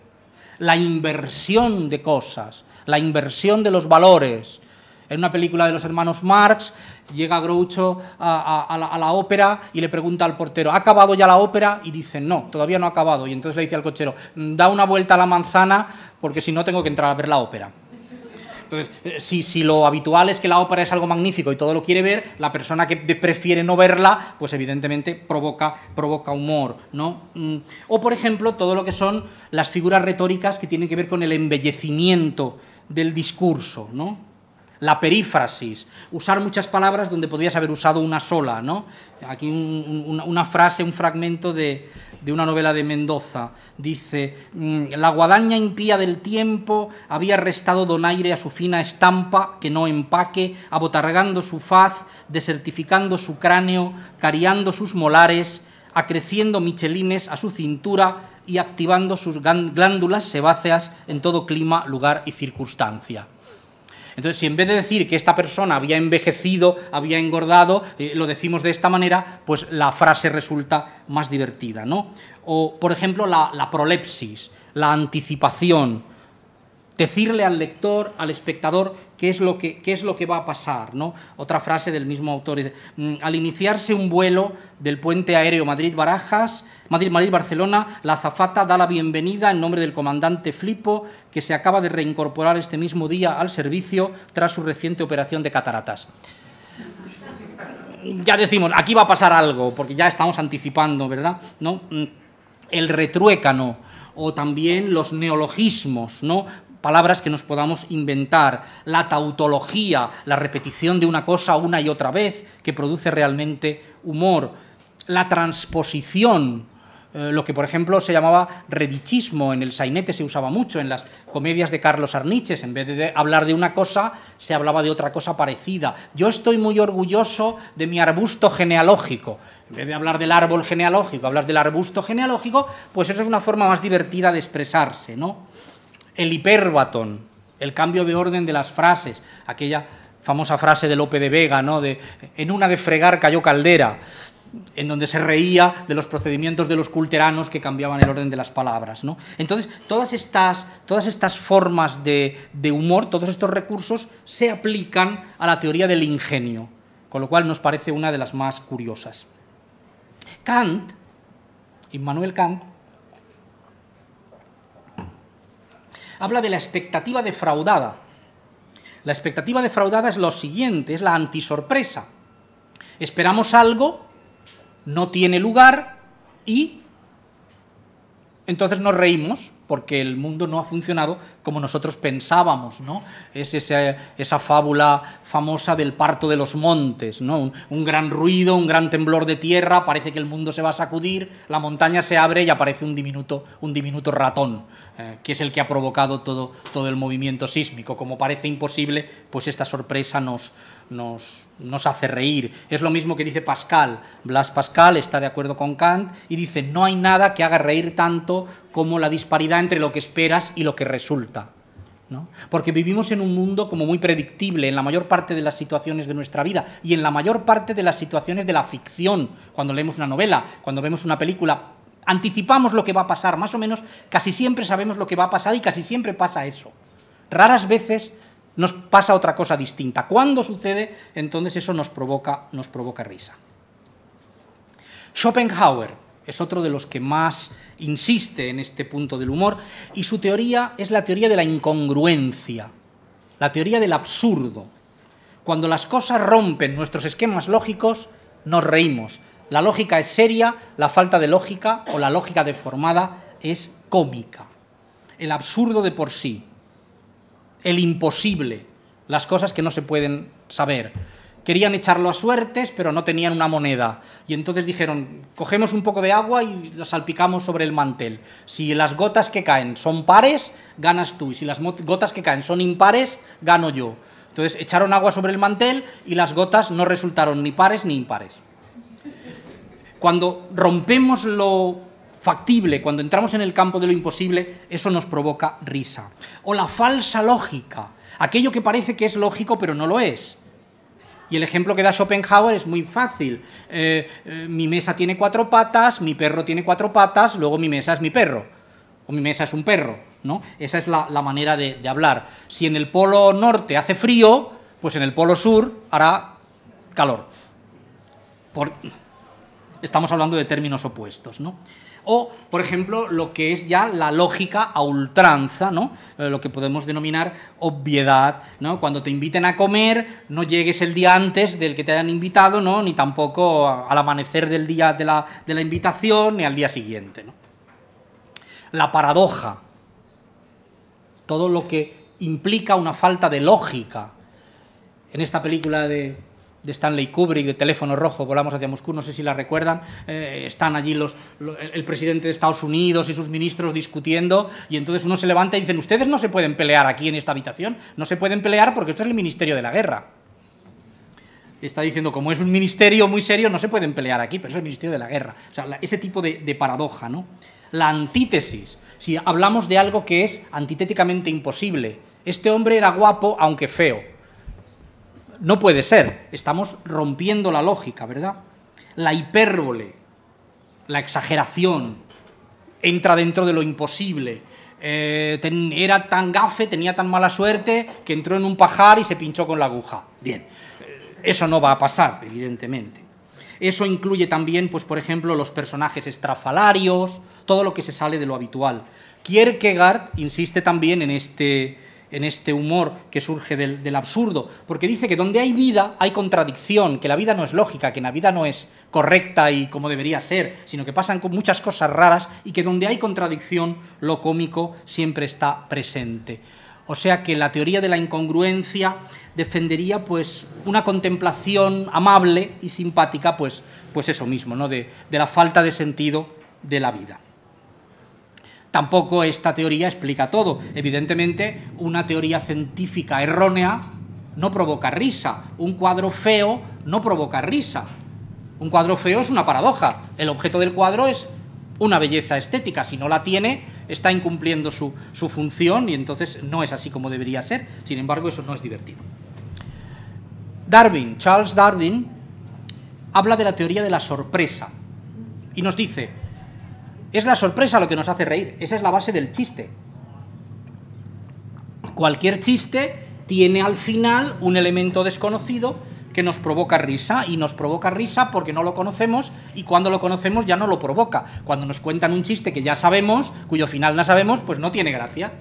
La inversión de cosas, la inversión de los valores, en una película de los hermanos Marx llega Groucho a, la, ópera y le pregunta al portero, ¿ha acabado ya la ópera? Y dice, no, todavía no ha acabado. Y entonces le dice al cochero, da una vuelta a la manzana porque si no tengo que entrar a ver la ópera. Entonces, eh, si, lo habitual es que la ópera es algo magnífico y todo lo quiere ver, la persona que prefiere no verla, pues evidentemente provoca, provoca humor. ¿no? Mm. O, por ejemplo, todo lo que son las figuras retóricas que tienen que ver con el embellecimiento del discurso. ¿no? la perífrasis, usar muchas palabras donde podrías haber usado una sola, ¿no? Aquí una frase, un fragmento de, de, una novela de Mendoza, dice, mm, la guadaña impía del tiempo había restado donaire a su fina estampa, que no empaque, abotargando su faz, desertificando su cráneo, cariando sus molares, acreciendo michelines a su cintura y activando sus glándulas sebáceas en todo clima, lugar y circunstancia. Entonces, si en vez de decir que esta persona había envejecido, había engordado, eh, lo decimos de esta manera, pues la frase resulta más divertida, ¿no? O, por ejemplo, la prolepsis, la anticipación, decirle al lector, al espectador, qué es lo que, qué es lo que va a pasar. ¿no? Otra frase del mismo autor. Mm, al iniciarse un vuelo del puente aéreo Madrid-Barajas, Madrid-Madrid-Barcelona, la azafata da la bienvenida en nombre del comandante Flipo, que se acaba de reincorporar este mismo día al servicio tras su reciente operación de cataratas ya decimos, aquí va a pasar algo, porque ya estamos anticipando, ¿verdad? ¿No? Mm, el retruécano o también los neologismos, ¿no? palabras que nos podamos inventar, la tautología, la repetición de una cosa una y otra vez que produce realmente humor, la transposición, eh, lo que por ejemplo se llamaba redichismo, en el sainete se usaba mucho, en las comedias de Carlos Arniches, en vez de hablar de una cosa, se hablaba de otra cosa parecida. Yo estoy muy orgulloso de mi arbusto genealógico. En vez de hablar del árbol genealógico, hablas del arbusto genealógico, pues eso es una forma más divertida de expresarse, ¿no? el hiperbatón, el cambio de orden de las frases, aquella famosa frase de Lope de Vega, ¿no? de en una de fregar cayó caldera, en donde se reía de los procedimientos de los culteranos que cambiaban el orden de las palabras. ¿no? Entonces, todas estas, todas estas formas de, de humor, todos estos recursos, se aplican a la teoría del ingenio, con lo cual nos parece una de las más curiosas. Kant, Immanuel Kant, habla de la expectativa defraudada. La expectativa defraudada es lo siguiente, es la antisorpresa. Esperamos algo, no tiene lugar y entonces nos reímos porque el mundo no ha funcionado como nosotros pensábamos, ¿no? Es esa, fábula famosa del parto de los montes, ¿no? Un, gran ruido, un gran temblor de tierra, parece que el mundo se va a sacudir, la montaña se abre y aparece un diminuto, ratón, eh, que es el que ha provocado todo, todo el movimiento sísmico. Como parece imposible, pues esta sorpresa nos, nos, hace reír. Es lo mismo que dice Pascal. Blas Pascal está de acuerdo con Kant y dice, no hay nada que haga reír tanto como la disparidad entre lo que esperas y lo que resulta. Porque vivimos en un mundo como muy predictible en la mayor parte de las situaciones de nuestra vida y en la mayor parte de las situaciones de la ficción, cuando leemos una novela, cuando vemos una película, anticipamos lo que va a pasar, más o menos casi siempre sabemos lo que va a pasar y casi siempre pasa eso. Raras veces nos pasa otra cosa distinta. Cuando sucede, entonces eso nos provoca, nos provoca risa. Schopenhauer es otro de los que más insiste en este punto del humor y su teoría es la teoría de la incongruencia, la teoría del absurdo. Cuando las cosas rompen nuestros esquemas lógicos, nos reímos. La lógica es seria, la falta de lógica o la lógica deformada es cómica. El absurdo de por sí, el imposible, las cosas que no se pueden saber. Querían echarlo a suertes, pero no tenían una moneda. Y entonces dijeron, cogemos un poco de agua y la salpicamos sobre el mantel. Si las gotas que caen son pares, ganas tú. Y si las gotas que caen son impares, gano yo. Entonces echaron agua sobre el mantel y las gotas no resultaron ni pares ni impares. Cuando rompemos lo factible, cuando entramos en el campo de lo imposible, eso nos provoca risa. O la falsa lógica, aquello que parece que es lógico pero no lo es. Y el ejemplo que da Schopenhauer es muy fácil. Eh, eh, mi mesa tiene cuatro patas, mi perro tiene cuatro patas, luego mi mesa es mi perro. O mi mesa es un perro. ¿no? Esa es la, manera de, hablar. Si en el polo norte hace frío, pues en el polo sur hará calor. Estamos hablando de términos opuestos, ¿no? o, por ejemplo, lo que es ya la lógica a ultranza, ¿no? Eh, lo que podemos denominar obviedad. ¿no? Cuando te inviten a comer, no llegues el día antes del que te hayan invitado, ¿no? ni tampoco al amanecer del día de la, de la invitación, ni al día siguiente. ¿no? La paradoja, todo lo que implica una falta de lógica. En esta película de de Stanley Kubrick, de Teléfono Rojo, Volamos hacia Moscú, no sé si la recuerdan, eh, están allí los, el presidente de Estados Unidos y sus ministros discutiendo, y entonces uno se levanta y dicen, ustedes no se pueden pelear aquí en esta habitación, no se pueden pelear porque esto es el Ministerio de la Guerra. Está diciendo, como es un ministerio muy serio, no se pueden pelear aquí, pero es el Ministerio de la Guerra. O sea, ese tipo de, de paradoja, ¿no? La antítesis. Si hablamos de algo que es antitéticamente imposible, este hombre era guapo aunque feo no puede ser. Estamos rompiendo la lógica, ¿verdad? La hipérbole, la exageración, entra dentro de lo imposible. Eh, era tan gafe, tenía tan mala suerte, que entró en un pajar y se pinchó con la aguja. Bien, eh, eso no va a pasar, evidentemente. Eso incluye también, pues, por ejemplo, los personajes estrafalarios, todo lo que se sale de lo habitual. Kierkegaard insiste también en este, en este humor que surge del, absurdo, porque dice que donde hay vida hay contradicción, que la vida no es lógica, que la vida no es correcta y como debería ser, sino que pasan muchas cosas raras y que donde hay contradicción lo cómico siempre está presente. O sea que la teoría de la incongruencia defendería pues una contemplación amable y simpática, pues, pues eso mismo, ¿no? de la falta de sentido de la vida. Tampoco esta teoría explica todo. Evidentemente, una teoría científica errónea no provoca risa. Un cuadro feo no provoca risa. Un cuadro feo es una paradoja. El objeto del cuadro es una belleza estética. Si no la tiene, está incumpliendo su, su, función y entonces no es así como debería ser. Sin embargo, eso no es divertido. Darwin, Charles Darwin, habla de la teoría de la sorpresa y nos dice, es la sorpresa lo que nos hace reír. Esa es la base del chiste. Cualquier chiste tiene al final un elemento desconocido que nos provoca risa y nos provoca risa porque no lo conocemos y cuando lo conocemos ya no lo provoca. Cuando nos cuentan un chiste que ya sabemos, cuyo final no sabemos, pues no tiene gracia.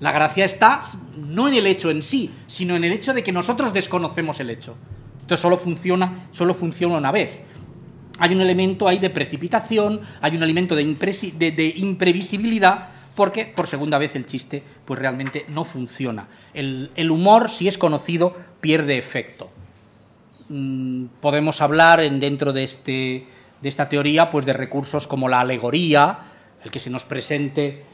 La gracia está no en el hecho en sí, sino en el hecho de que nosotros desconocemos el hecho. Esto solo funciona, solo funciona una vez hay un elemento ahí de precipitación, hay un elemento de, imprevisibilidad, porque por segunda vez el chiste pues realmente no funciona. El, humor, si es conocido, pierde efecto. Mm, podemos hablar en, dentro de, este, de esta teoría pues de recursos como la alegoría, el que se nos presente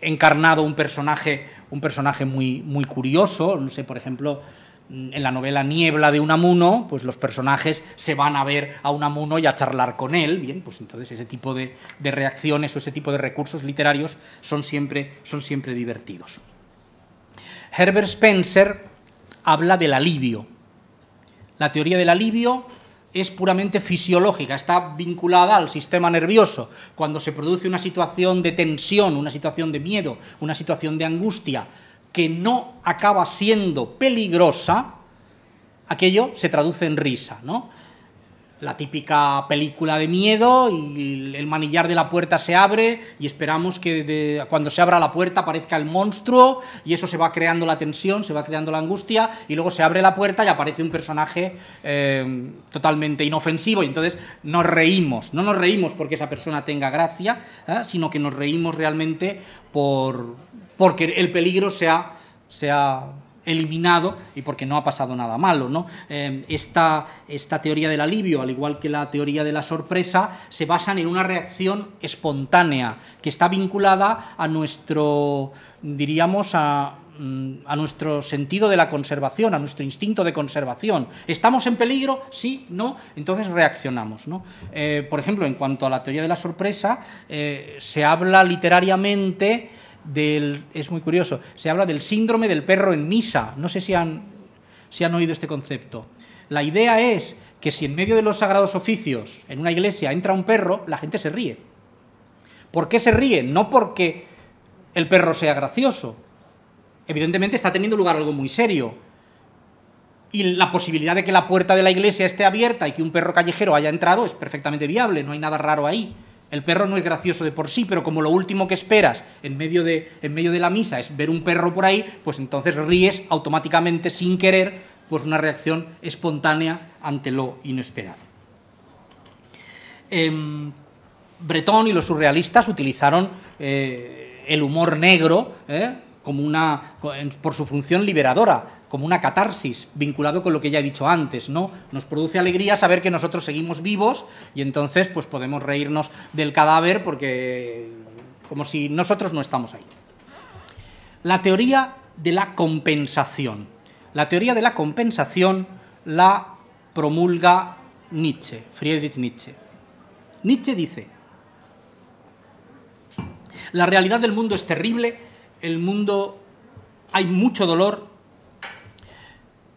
encarnado un personaje, un personaje muy, muy curioso, no sé, por ejemplo, en la novela Niebla de Unamuno, pues los personajes se van a ver a Unamuno y a charlar con él. Bien, pues entonces ese tipo de, reacciones o ese tipo de recursos literarios son siempre, son siempre divertidos. Herbert Spencer habla del alivio. La teoría del alivio es puramente fisiológica, está vinculada al sistema nervioso. Cuando se produce una situación de tensión, una situación de miedo, una situación de angustia, que no acaba siendo peligrosa, aquello se traduce en risa, ¿no? La típica película de miedo y el manillar de la puerta se abre y esperamos que cuando se abra la puerta aparezca el monstruo y eso se va creando la tensión, se va creando la angustia y luego se abre la puerta y aparece un personaje eh, totalmente inofensivo y entonces nos reímos. No nos reímos porque esa persona tenga gracia, ¿eh? sino que nos reímos realmente por, porque el peligro se ha, eliminado y porque no ha pasado nada malo. ¿no? Em, esta, teoría del alivio, al igual que la teoría de la sorpresa, se basan en una reacción espontánea que está vinculada a nuestro, diríamos, a, mm, nuestro sentido de la conservación, a nuestro instinto de conservación. ¿Estamos en peligro? Sí, no, entonces reaccionamos. ¿no? Eh, por ejemplo, en cuanto a la teoría de la sorpresa, eh, se habla literariamente es muy curioso. Se habla del síndrome del perro en misa. No sé si han, si han oído este concepto. La idea es que si en medio de los sagrados oficios, en una iglesia, entra un perro, la gente se ríe. ¿Por qué se ríe? No porque el perro sea gracioso. Evidentemente está teniendo lugar algo muy serio. Y la posibilidad de que la puerta de la iglesia esté abierta y que un perro callejero haya entrado es perfectamente viable, no hay nada raro ahí. El perro no es gracioso de por sí, pero como lo último que esperas en medio de, en medio de la misa es ver un perro por ahí, pues entonces ríes automáticamente, sin querer, pues una reacción espontánea ante lo inesperado. Bretón em, Breton y los surrealistas utilizaron eh, el humor negro eh, como una, por su función liberadora como una catarsis, vinculado con lo que ya he dicho antes, ¿no? Nos produce alegría saber que nosotros seguimos vivos y entonces pues podemos reírnos del cadáver porque como si nosotros no estamos ahí. La teoría de la compensación. La teoría de la compensación la promulga Nietzsche, Friedrich Nietzsche. Nietzsche dice, la realidad del mundo es terrible, el mundo hay mucho dolor,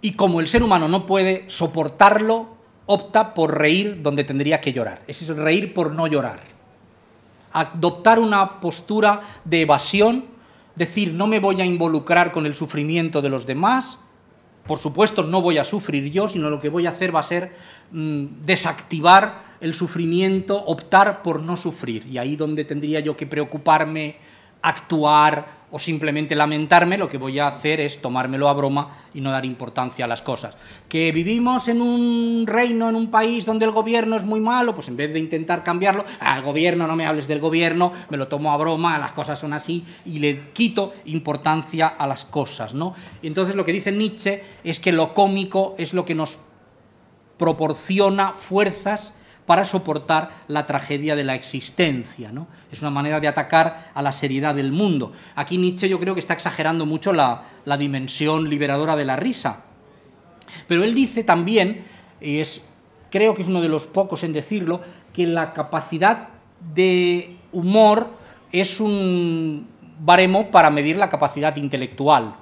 y como el ser humano no puede soportarlo, opta por reír donde tendría que llorar. Es reír por no llorar. Adoptar una postura de evasión, decir, no me voy a involucrar con el sufrimiento de los demás, por supuesto no voy a sufrir yo, sino lo que voy a hacer va a ser mm, desactivar el sufrimiento, optar por no sufrir. Y ahí donde tendría yo que preocuparme, actuar, o simplemente lamentarme, lo que voy a hacer es tomármelo a broma y no dar importancia a las cosas. Que vivimos en un reino, en un país donde el gobierno es muy malo, pues en vez de intentar cambiarlo, al ah, gobierno no me hables del gobierno, me lo tomo a broma, las cosas son así y le quito importancia a las cosas, ¿no? entonces lo que dice Nietzsche es que lo cómico es lo que nos proporciona fuerzas para soportar la tragedia de la existencia. ¿no? Es una manera de atacar a la seriedad del mundo. Aquí Nietzsche yo creo que está exagerando mucho la, la dimensión liberadora de la risa. Pero él dice también, y es, creo que es uno de los pocos en decirlo, que la capacidad de humor es un baremo para medir la capacidad intelectual.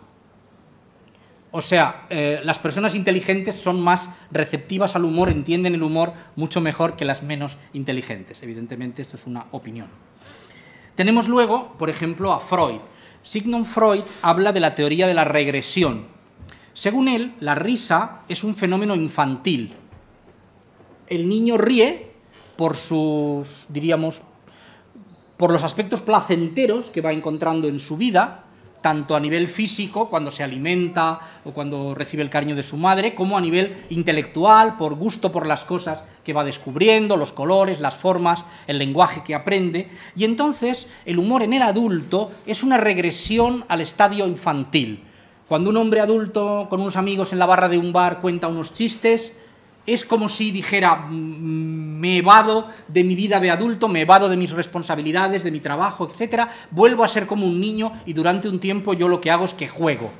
O sea, eh, las personas inteligentes son más receptivas al humor, entienden el humor mucho mejor que las menos inteligentes. Evidentemente, esto es una opinión. Tenemos luego, por ejemplo, a Freud. Sigmund Freud habla de la teoría de la regresión. Según él, la risa es un fenómeno infantil. El niño ríe por sus, diríamos, por los aspectos placenteros que va encontrando en su vida, tanto a nivel físico, cuando se alimenta o cuando recibe el cariño de su madre, como a nivel intelectual, por gusto por las cosas que va descubriendo, los colores, las formas, el lenguaje que aprende. Y entonces el humor en el adulto es una regresión al estadio infantil. Cuando un hombre adulto con unos amigos en la barra de un bar cuenta unos chistes, es como si dijera, mm, me evado de mi vida de adulto, me evado de mis responsabilidades, de mi trabajo, etc. Vuelvo a ser como un niño y durante un tiempo yo lo que hago es que juego.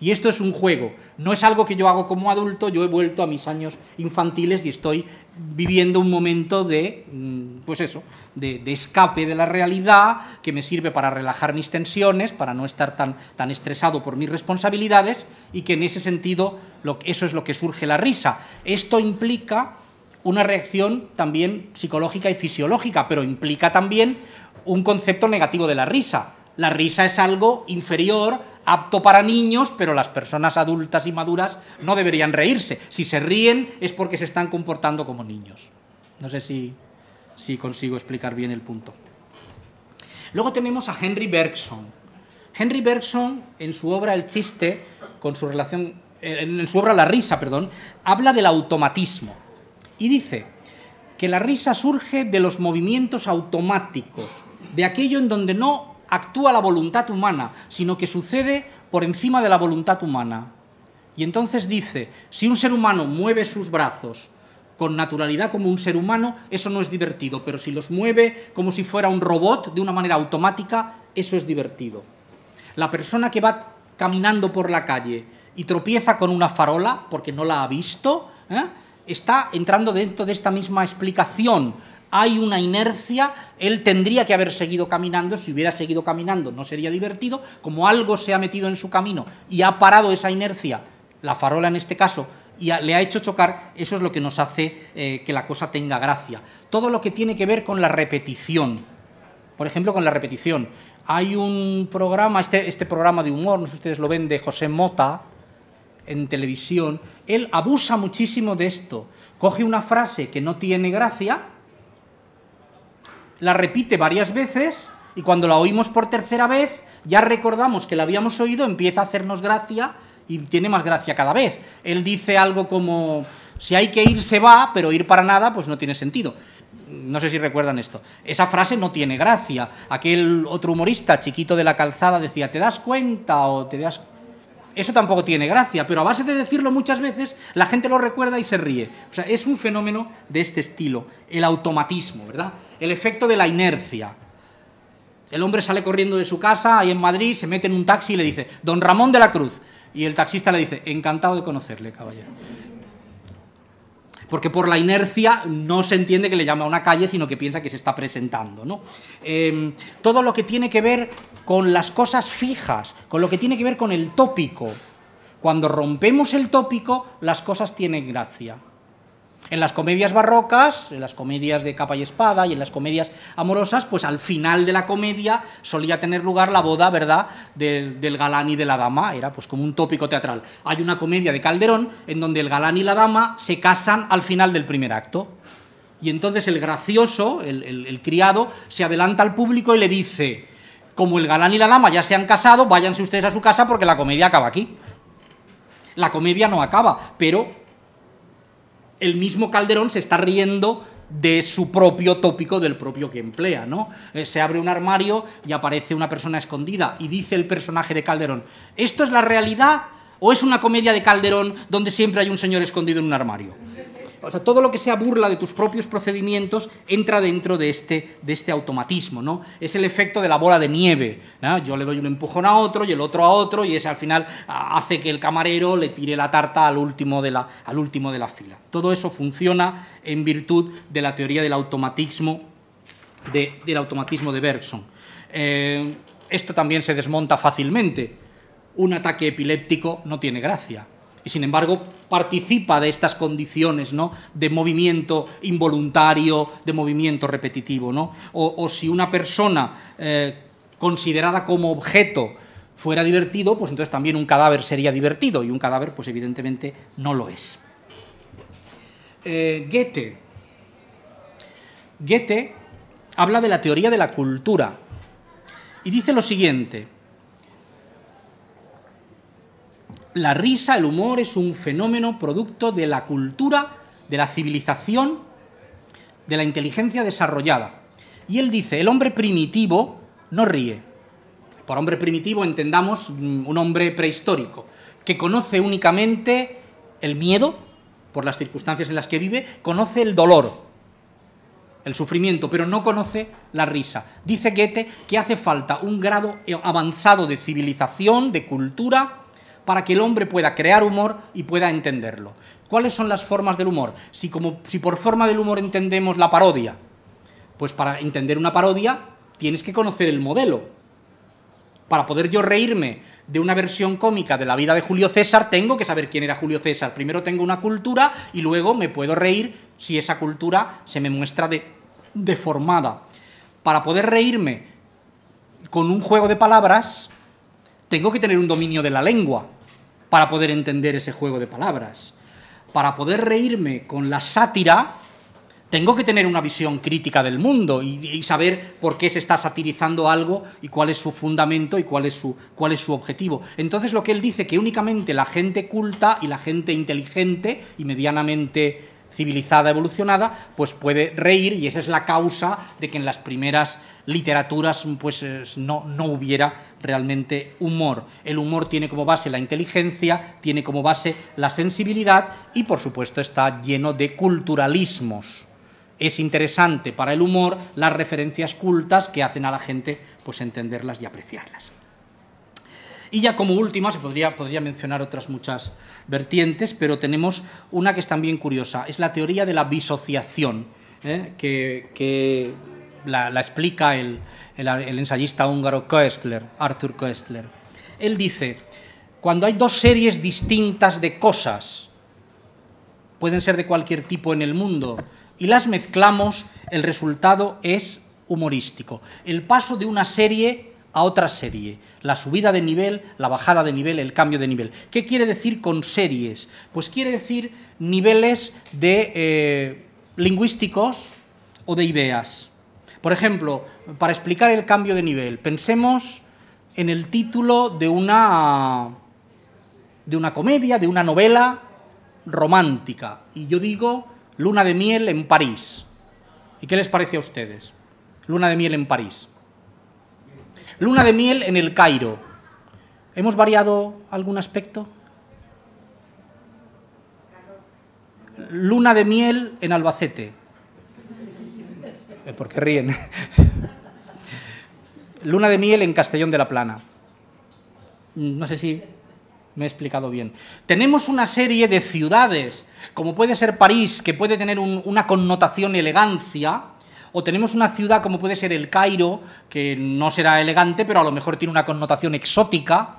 Y esto es un juego, no es algo que yo hago como adulto, yo he vuelto a mis años infantiles y estoy viviendo un momento de, mm, pues eso, escape de la realidad que me sirve para relajar mis tensiones, para no estar tan, tan estresado por mis responsabilidades y que en ese sentido eso es lo que surge la risa. Esto implica una reacción también psicológica y fisiológica, pero implica también un concepto negativo de la risa. La risa es algo inferior, apto para niños, pero las personas adultas y maduras no deberían reírse. Si se ríen es porque se están comportando como niños. No sé si, si consigo explicar bien el punto. Luego tenemos a Henry Bergson. Henry Bergson, en su obra El chiste, con su relación eh, en su obra La risa, perdón, habla del automatismo y dice que la risa surge de los movimientos automáticos, de aquello en donde no actúa la voluntad humana, sino que sucede por encima de la voluntad humana. Y entonces dice, si un ser humano mueve sus brazos con naturalidad como un ser humano, eso no es divertido, pero si los mueve como si fuera un robot, de una manera automática, eso es divertido. La persona que va caminando por la calle y tropieza con una farola porque no la ha visto, ¿eh? está entrando dentro de esta misma explicación. Hay una inercia, él tendría que haber seguido caminando, si hubiera seguido caminando no sería divertido, como algo se ha metido en su camino y ha parado esa inercia, la farola en este caso, y le ha hecho chocar, eso es lo que nos hace eh, que la cosa tenga gracia. Todo lo que tiene que ver con la repetición, por ejemplo, con la repetición. Hay un programa, este, este programa de humor, no sé si ustedes lo ven, de José Mota, en televisión, él abusa muchísimo de esto. Coge una frase que no tiene gracia, la repite varias veces y cuando la oímos por tercera vez, ya recordamos que la habíamos oído, empieza a hacernos gracia y tiene más gracia cada vez. Él dice algo como, si hay que ir se va, pero ir para nada pues no tiene sentido. No sé si recuerdan esto. Esa frase no tiene gracia. Aquel otro humorista chiquito de la calzada decía, ¿te das cuenta o te das eso tampoco tiene gracia, pero a base de decirlo muchas veces, la gente lo recuerda y se ríe. O sea, es un fenómeno de este estilo, el automatismo, ¿verdad? El efecto de la inercia. El hombre sale corriendo de su casa, ahí en Madrid, se mete en un taxi y le dice, don Ramón de la Cruz. Y el taxista le dice, encantado de conocerle, caballero porque por la inercia no se entiende que le llama a una calle, sino que piensa que se está presentando. Em, todo lo que tiene que ver con las cosas fijas, con lo que tiene que ver con el tópico. Cuando rompemos el tópico, las cosas tienen gracia en las comedias barrocas, en las comedias de capa y espada y en las comedias amorosas, pues al final de la comedia solía tener lugar la boda, ¿verdad?, del, galán y de la dama, era pues como un tópico teatral. Hay una comedia de Calderón en donde el galán y la dama se casan al final del primer acto. Y entonces el gracioso, el, el criado, se adelanta al público y le dice, como el galán y la dama ya se han casado, váyanse ustedes a su casa porque la comedia acaba aquí. La comedia no acaba, pero el mismo Calderón se está riendo de su propio tópico, del propio que emplea, ¿no? Eh, se abre un armario y aparece una persona escondida y dice el personaje de Calderón, ¿esto es la realidad o es una comedia de Calderón donde siempre hay un señor escondido en un armario? o sea, todo lo que sea burla de tus propios procedimientos entra dentro de este, de este automatismo, ¿no? Es el efecto de la bola de nieve, Yo le doy un empujón a otro y el otro a otro y ese al final ah, hace que el camarero le tire la tarta al último de la, fila. Todo eso funciona en virtud de la teoría del automatismo de, del automatismo de Bergson. Eh, esto también se desmonta fácilmente. Un ataque epiléptico no tiene gracia y sin embargo participa de estas condiciones de movimiento involuntario, de movimiento repetitivo. O, si una persona eh, considerada como objeto fuera divertido, pues entonces también un cadáver sería divertido y un cadáver pues evidentemente no lo es. Eh, Goethe. Goethe habla de la teoría de la cultura y dice lo siguiente, la risa, el humor es un fenómeno producto de la cultura, de la civilización, de la inteligencia desarrollada. Y él dice, el hombre primitivo no ríe. Por hombre primitivo entendamos mm, un hombre prehistórico, que conoce únicamente el miedo por las circunstancias en las que vive, conoce el dolor, el sufrimiento, pero no conoce la risa. Dice Goethe que hace falta un grado avanzado de civilización, de cultura, para que el hombre pueda crear humor y pueda entenderlo. ¿Cuáles son las formas del humor? Si, como, si por forma del humor entendemos la parodia, pues para entender una parodia tienes que conocer el modelo. Para poder yo reírme de una versión cómica de la vida de Julio César, tengo que saber quién era Julio César. Primero tengo una cultura y luego me puedo reír si esa cultura se me muestra deformada. Para poder reírme con un juego de palabras, tengo que tener un dominio de la lengua para poder entender ese juego de palabras. Para poder reírme con la sátira, tengo que tener una visión crítica del mundo y, saber por qué se está satirizando algo y cuál es su fundamento y cuál es su, cuál es su objetivo. Entonces lo que él dice, que únicamente la gente culta y la gente inteligente y medianamente civilizada, evolucionada, pues puede reír y esa es la causa de que en las primeras literaturas pues eh, no, no hubiera realmente humor. El humor tiene como base la inteligencia, tiene como base la sensibilidad y por supuesto está lleno de culturalismos. Es interesante para el humor las referencias cultas que hacen a la gente pues entenderlas y apreciarlas. Y ya como última, se podría, podría mencionar otras muchas vertientes, pero tenemos una que es también curiosa, es la teoría de la bisociación, ¿eh? que, la, explica el, ensayista húngaro Koestler, Arthur Koestler. Él dice, cuando hay dos series distintas de cosas, pueden ser de cualquier tipo en el mundo, y las mezclamos, el resultado es humorístico. El paso de una serie a otra serie. La subida de nivel, la bajada de nivel, el cambio de nivel. ¿Qué quiere decir con series? Pues quiere decir niveles de eh, lingüísticos o de ideas. Por ejemplo, para explicar el cambio de nivel, pensemos en el título de una, de una comedia, de una novela romántica. Y yo digo Luna de miel en París. ¿Y qué les parece a ustedes? Luna de miel en París. Luna de miel en el Cairo. ¿Hemos variado algún aspecto? Luna de miel en Albacete. ¿Por qué ríen? (laughs) Luna de miel en Castellón de la Plana. No sé si me he explicado bien. Tenemos una serie de ciudades, como puede ser París, que puede tener una connotación elegancia, o tenemos una ciudad como puede ser el Cairo, que no será elegante, pero a lo mejor tiene una connotación exótica,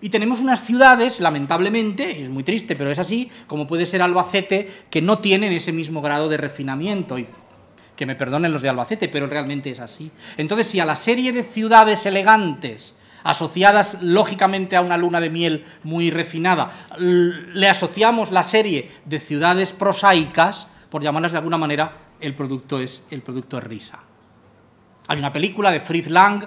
y tenemos unas ciudades, lamentablemente, es muy triste, pero es así, como puede ser Albacete, que no tienen ese mismo grado de refinamiento. Y que me perdonen los de Albacete, pero realmente es así. Entonces, si a la serie de ciudades elegantes, asociadas lógicamente a una luna de miel muy refinada, le asociamos la serie de ciudades prosaicas, por llamarlas de alguna manera, el producto es, el producto risa. Hay una película de Fritz Lang,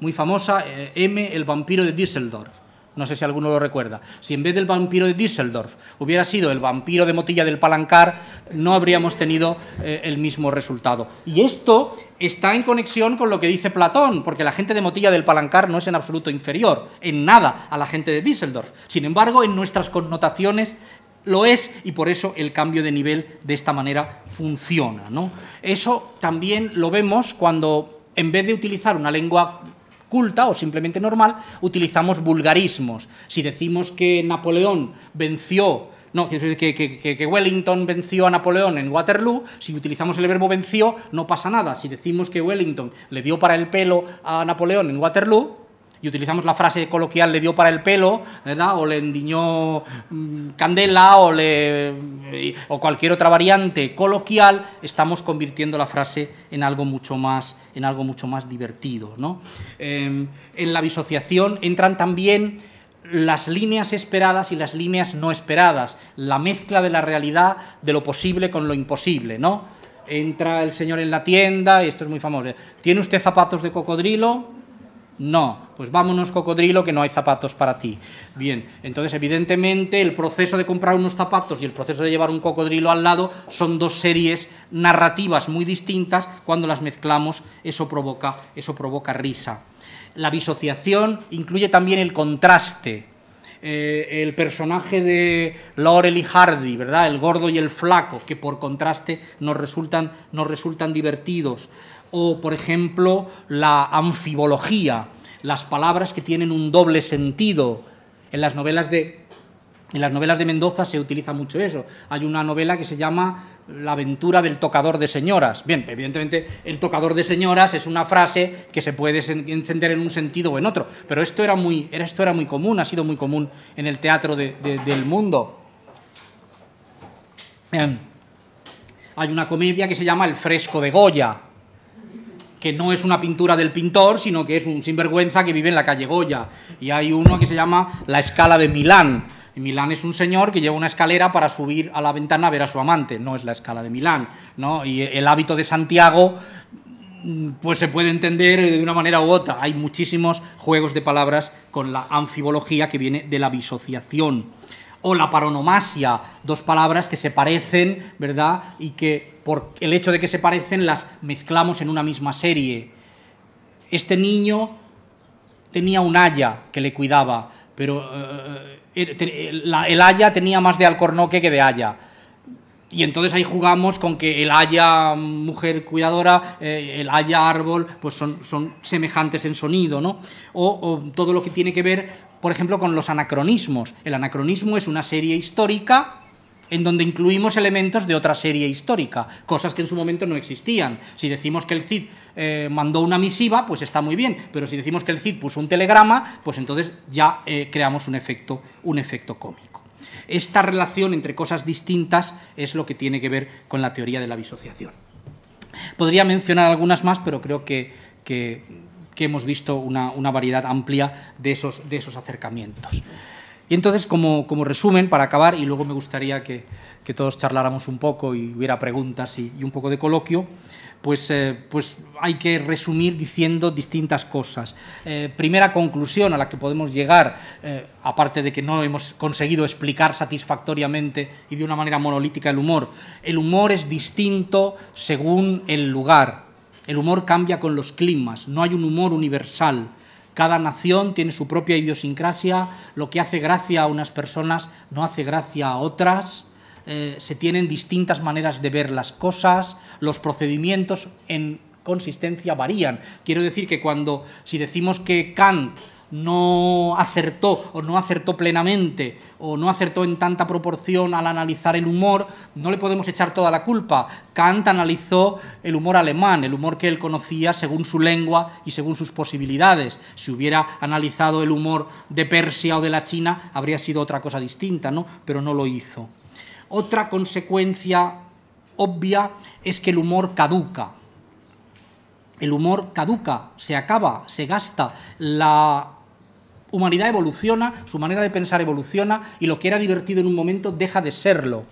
muy famosa, eh, M, el vampiro de Düsseldorf. No sé si alguno lo recuerda. Si en vez del vampiro de Düsseldorf hubiera sido el vampiro de Motilla del Palancar, no habríamos tenido eh, el mismo resultado. Y esto está en conexión con lo que dice Platón, porque la gente de Motilla del Palancar no es en absoluto inferior, en nada, a la gente de Düsseldorf. Sin embargo, en nuestras connotaciones lo es y por eso el cambio de nivel de esta manera funciona. ¿no? Eso también lo vemos cuando en vez de utilizar una lengua culta o simplemente normal, utilizamos vulgarismos. Si decimos que Napoleón venció no, que, que, Wellington venció a Napoleón en Waterloo, si utilizamos el verbo venció, no pasa nada. Si decimos que Wellington le dio para el pelo a Napoleón en Waterloo, y utilizamos la frase coloquial le dio para el pelo, ¿verdad? O le endiñó mm, candela o, le, eh, o cualquier otra variante coloquial, estamos convirtiendo la frase en algo mucho más, en algo mucho más divertido. ¿no? Em, en la disociación entran también las líneas esperadas y las líneas no esperadas, la mezcla de la realidad, de lo posible con lo imposible, ¿no? Entra el señor en la tienda, y esto es muy famoso, ¿tiene usted zapatos de cocodrilo? No, pues vámonos cocodrilo que no hay zapatos para ti. Bien, entonces evidentemente el proceso de comprar unos zapatos y el proceso de llevar un cocodrilo al lado son dos series narrativas muy distintas, cuando las mezclamos eso provoca, eso provoca risa. La disociación incluye también el contraste. Eh, el personaje de Laurel y Hardy, ¿verdad? El gordo y el flaco, que por contraste nos resultan, nos resultan divertidos o, por ejemplo, la anfibología, las palabras que tienen un doble sentido. En las novelas de, en las novelas de Mendoza se utiliza mucho eso. Hay una novela que se llama La aventura del tocador de señoras. Bien, evidentemente el tocador de señoras es una frase que se puede encender en un sentido o en otro, pero esto era muy, esto era muy común, ha sido muy común en el teatro del mundo. Em, hay una comedia que se llama El fresco de Goya, que no es una pintura del pintor, sino que es un sinvergüenza que vive en la calle Goya. Y hay uno que se llama La Escala de Milán. Milán es un señor que lleva una escalera para subir a la ventana a ver a su amante. No es la escala de Milán. ¿no? Y el hábito de Santiago mm, pues se puede entender eh, de una manera u otra. Hay muchísimos juegos de palabras con la anfibología que viene de la bisociación o la paronomasia, dos palabras que se parecen, ¿verdad? Y que por el hecho de que se parecen las mezclamos en una misma serie. Este niño tenía un haya que le cuidaba, pero eh, eh, eh, el haya tenía más de alcornoque que de haya. Y entonces ahí jugamos con que el haya mujer cuidadora, el haya árbol, pues son, son semejantes en sonido, ¿no? o, todo lo que tiene que ver por ejemplo, con los anacronismos. El anacronismo es una serie histórica en donde incluimos elementos de otra serie histórica, cosas que en su momento no existían. Si decimos que el Cid eh, mandó una misiva, pues está muy bien, pero si decimos que el Cid puso un telegrama, pues entonces ya eh, creamos un efecto, un efecto cómico. Esta relación entre cosas distintas es lo que tiene que ver con la teoría de la disociación. Podría mencionar algunas más, pero creo que que hemos visto una, variedad amplia de esos, de esos acercamientos. Y entonces, como, resumen, para acabar, y luego me gustaría que, todos charláramos un poco y hubiera preguntas y, un poco de coloquio, pues, eh, pues, hay que resumir diciendo distintas cosas. Eh, primera conclusión a la que podemos llegar, eh, aparte de que no hemos conseguido explicar satisfactoriamente y de una manera monolítica el humor, el humor es distinto según el lugar, el humor cambia con los climas, no hay un humor universal. Cada nación tiene su propia idiosincrasia, lo que hace gracia a unas personas no hace gracia a otras. Eh, se tienen distintas maneras de ver las cosas, los procedimientos en consistencia varían. Quiero decir que cuando, si decimos que Kant no acertó o no acertó plenamente o no acertó en tanta proporción al analizar el humor, no le podemos echar toda la culpa. Kant analizó el humor alemán, el humor que él conocía según su lengua y según sus posibilidades. Si hubiera analizado el humor de Persia o de la China, habría sido otra cosa distinta, ¿no? Pero no lo hizo. Otra consecuencia obvia es que el humor caduca. El humor caduca, se acaba, se gasta. La humanidad evoluciona, su manera de pensar evoluciona y lo que era divertido en un momento deja de serlo.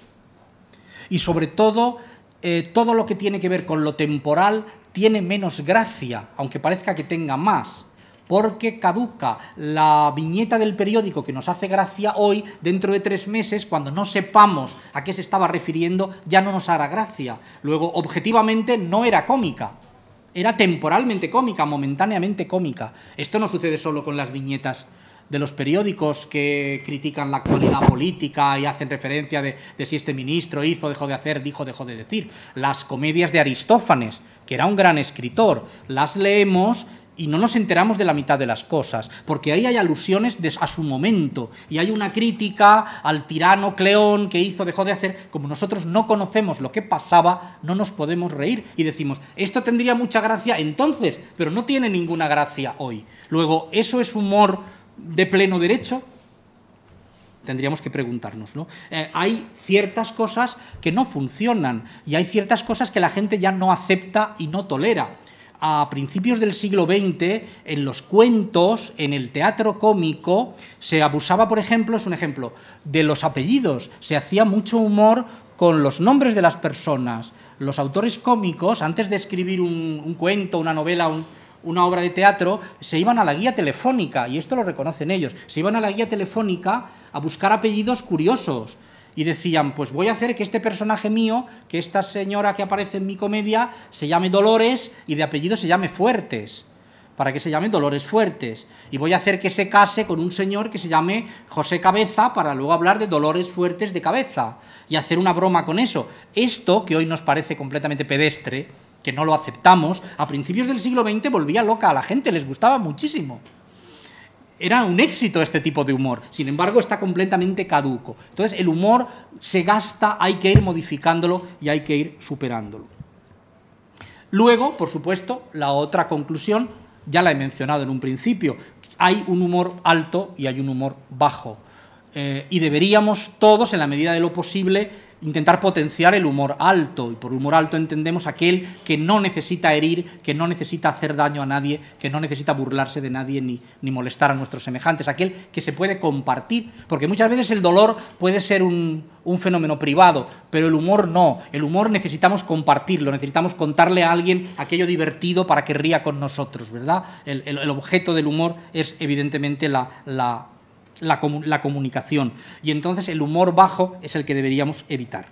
Y sobre todo, eh, todo lo que tiene que ver con lo temporal tiene menos gracia, aunque parezca que tenga más, porque caduca la viñeta del periódico que nos hace gracia hoy, dentro de tres meses, cuando no sepamos a qué se estaba refiriendo, ya no nos hará gracia. Luego, objetivamente, no era cómica era temporalmente cómica, momentáneamente cómica. Esto no sucede solo con las viñetas de los periódicos que critican la actualidad política y hacen referencia de, si este ministro hizo, dejó de hacer, dijo, dejó de decir. Las comedias de Aristófanes, que era un gran escritor, las leemos y no nos enteramos de la mitad de las cosas, porque ahí hay alusiones a su momento y hay una crítica al tirano Cleón que hizo, dejó de hacer. Como nosotros no conocemos lo que pasaba, no nos podemos reír y decimos, esto tendría mucha gracia entonces, pero no tiene ninguna gracia hoy. Luego, ¿eso es humor de pleno derecho? tendríamos que preguntarnos. ¿no? Eh, hay ciertas cosas que no funcionan y hay ciertas cosas que la gente ya no acepta y no tolera a principios del siglo XX, en los cuentos, en el teatro cómico, se abusaba, por ejemplo, es un ejemplo, de los apellidos. Se hacía mucho humor con los nombres de las personas. Los autores cómicos, antes de escribir un, cuento, una novela, una obra de teatro, se iban a la guía telefónica, y esto lo reconocen ellos, se iban a la guía telefónica a buscar apellidos curiosos y decían, pues voy a hacer que este personaje mío, que esta señora que aparece en mi comedia, se llame Dolores y de apellido se llame Fuertes, para que se llame Dolores Fuertes. Y voy a hacer que se case con un señor que se llame José Cabeza, para luego hablar de Dolores Fuertes de Cabeza y hacer una broma con eso. Esto, que hoy nos parece completamente pedestre, que no lo aceptamos, a principios del siglo XX volvía loca a la gente, les gustaba muchísimo era un éxito este tipo de humor. Sin embargo, está completamente caduco. Entonces, el humor se gasta, hay que ir modificándolo y hay que ir superándolo. Luego, por supuesto, la otra conclusión, ya la he mencionado en un principio, hay un humor alto y hay un humor bajo. Eh, y deberíamos todos, en la medida de lo posible, intentar potenciar el humor alto, y por humor alto entendemos aquel que no necesita herir, que no necesita hacer daño a nadie, que no necesita burlarse de nadie ni, ni molestar a nuestros semejantes, aquel que se puede compartir, porque muchas veces el dolor puede ser un, fenómeno privado, pero el humor no, el humor necesitamos compartirlo, necesitamos contarle a alguien aquello divertido para que ría con nosotros, ¿verdad? El, objeto del humor es evidentemente la, la la, comunicación. Y entonces el humor bajo es el que deberíamos evitar.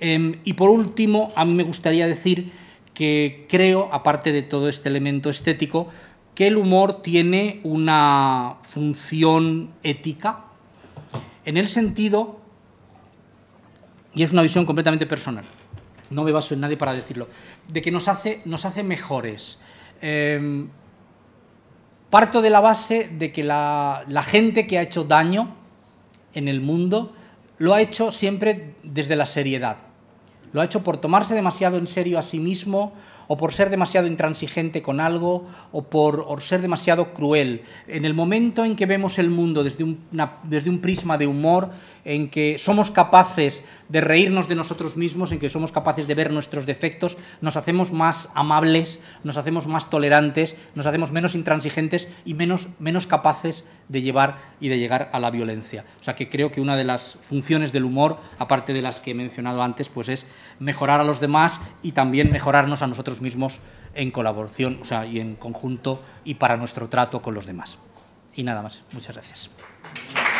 Em, y por último, a mí me gustaría decir que creo, aparte de todo este elemento estético, que el humor tiene una función ética en el sentido, y es una visión completamente personal, no me baso en nadie para decirlo, de que nos hace, nos hace mejores. Em, Parto de la base de que la, la gente que ha hecho daño en el mundo lo ha hecho siempre desde la seriedad. Lo ha hecho por tomarse demasiado en serio a sí mismo, o por ser demasiado intransigente con algo, o por ser demasiado cruel. En el momento en que vemos el mundo desde un, desde un prisma de humor, en que somos capaces de reírnos de nosotros mismos, en que somos capaces de ver nuestros defectos, nos hacemos más amables, nos hacemos más tolerantes, nos hacemos menos intransigentes y menos, menos capaces de llevar y de llegar a la violencia. O sea que creo que una de las funciones del humor, aparte de las que he mencionado antes, pues es mejorar a los demás y también mejorarnos a nosotros mismos en colaboración, o sea, y en conjunto y para nuestro trato con los demás. Y nada más. Muchas gracias.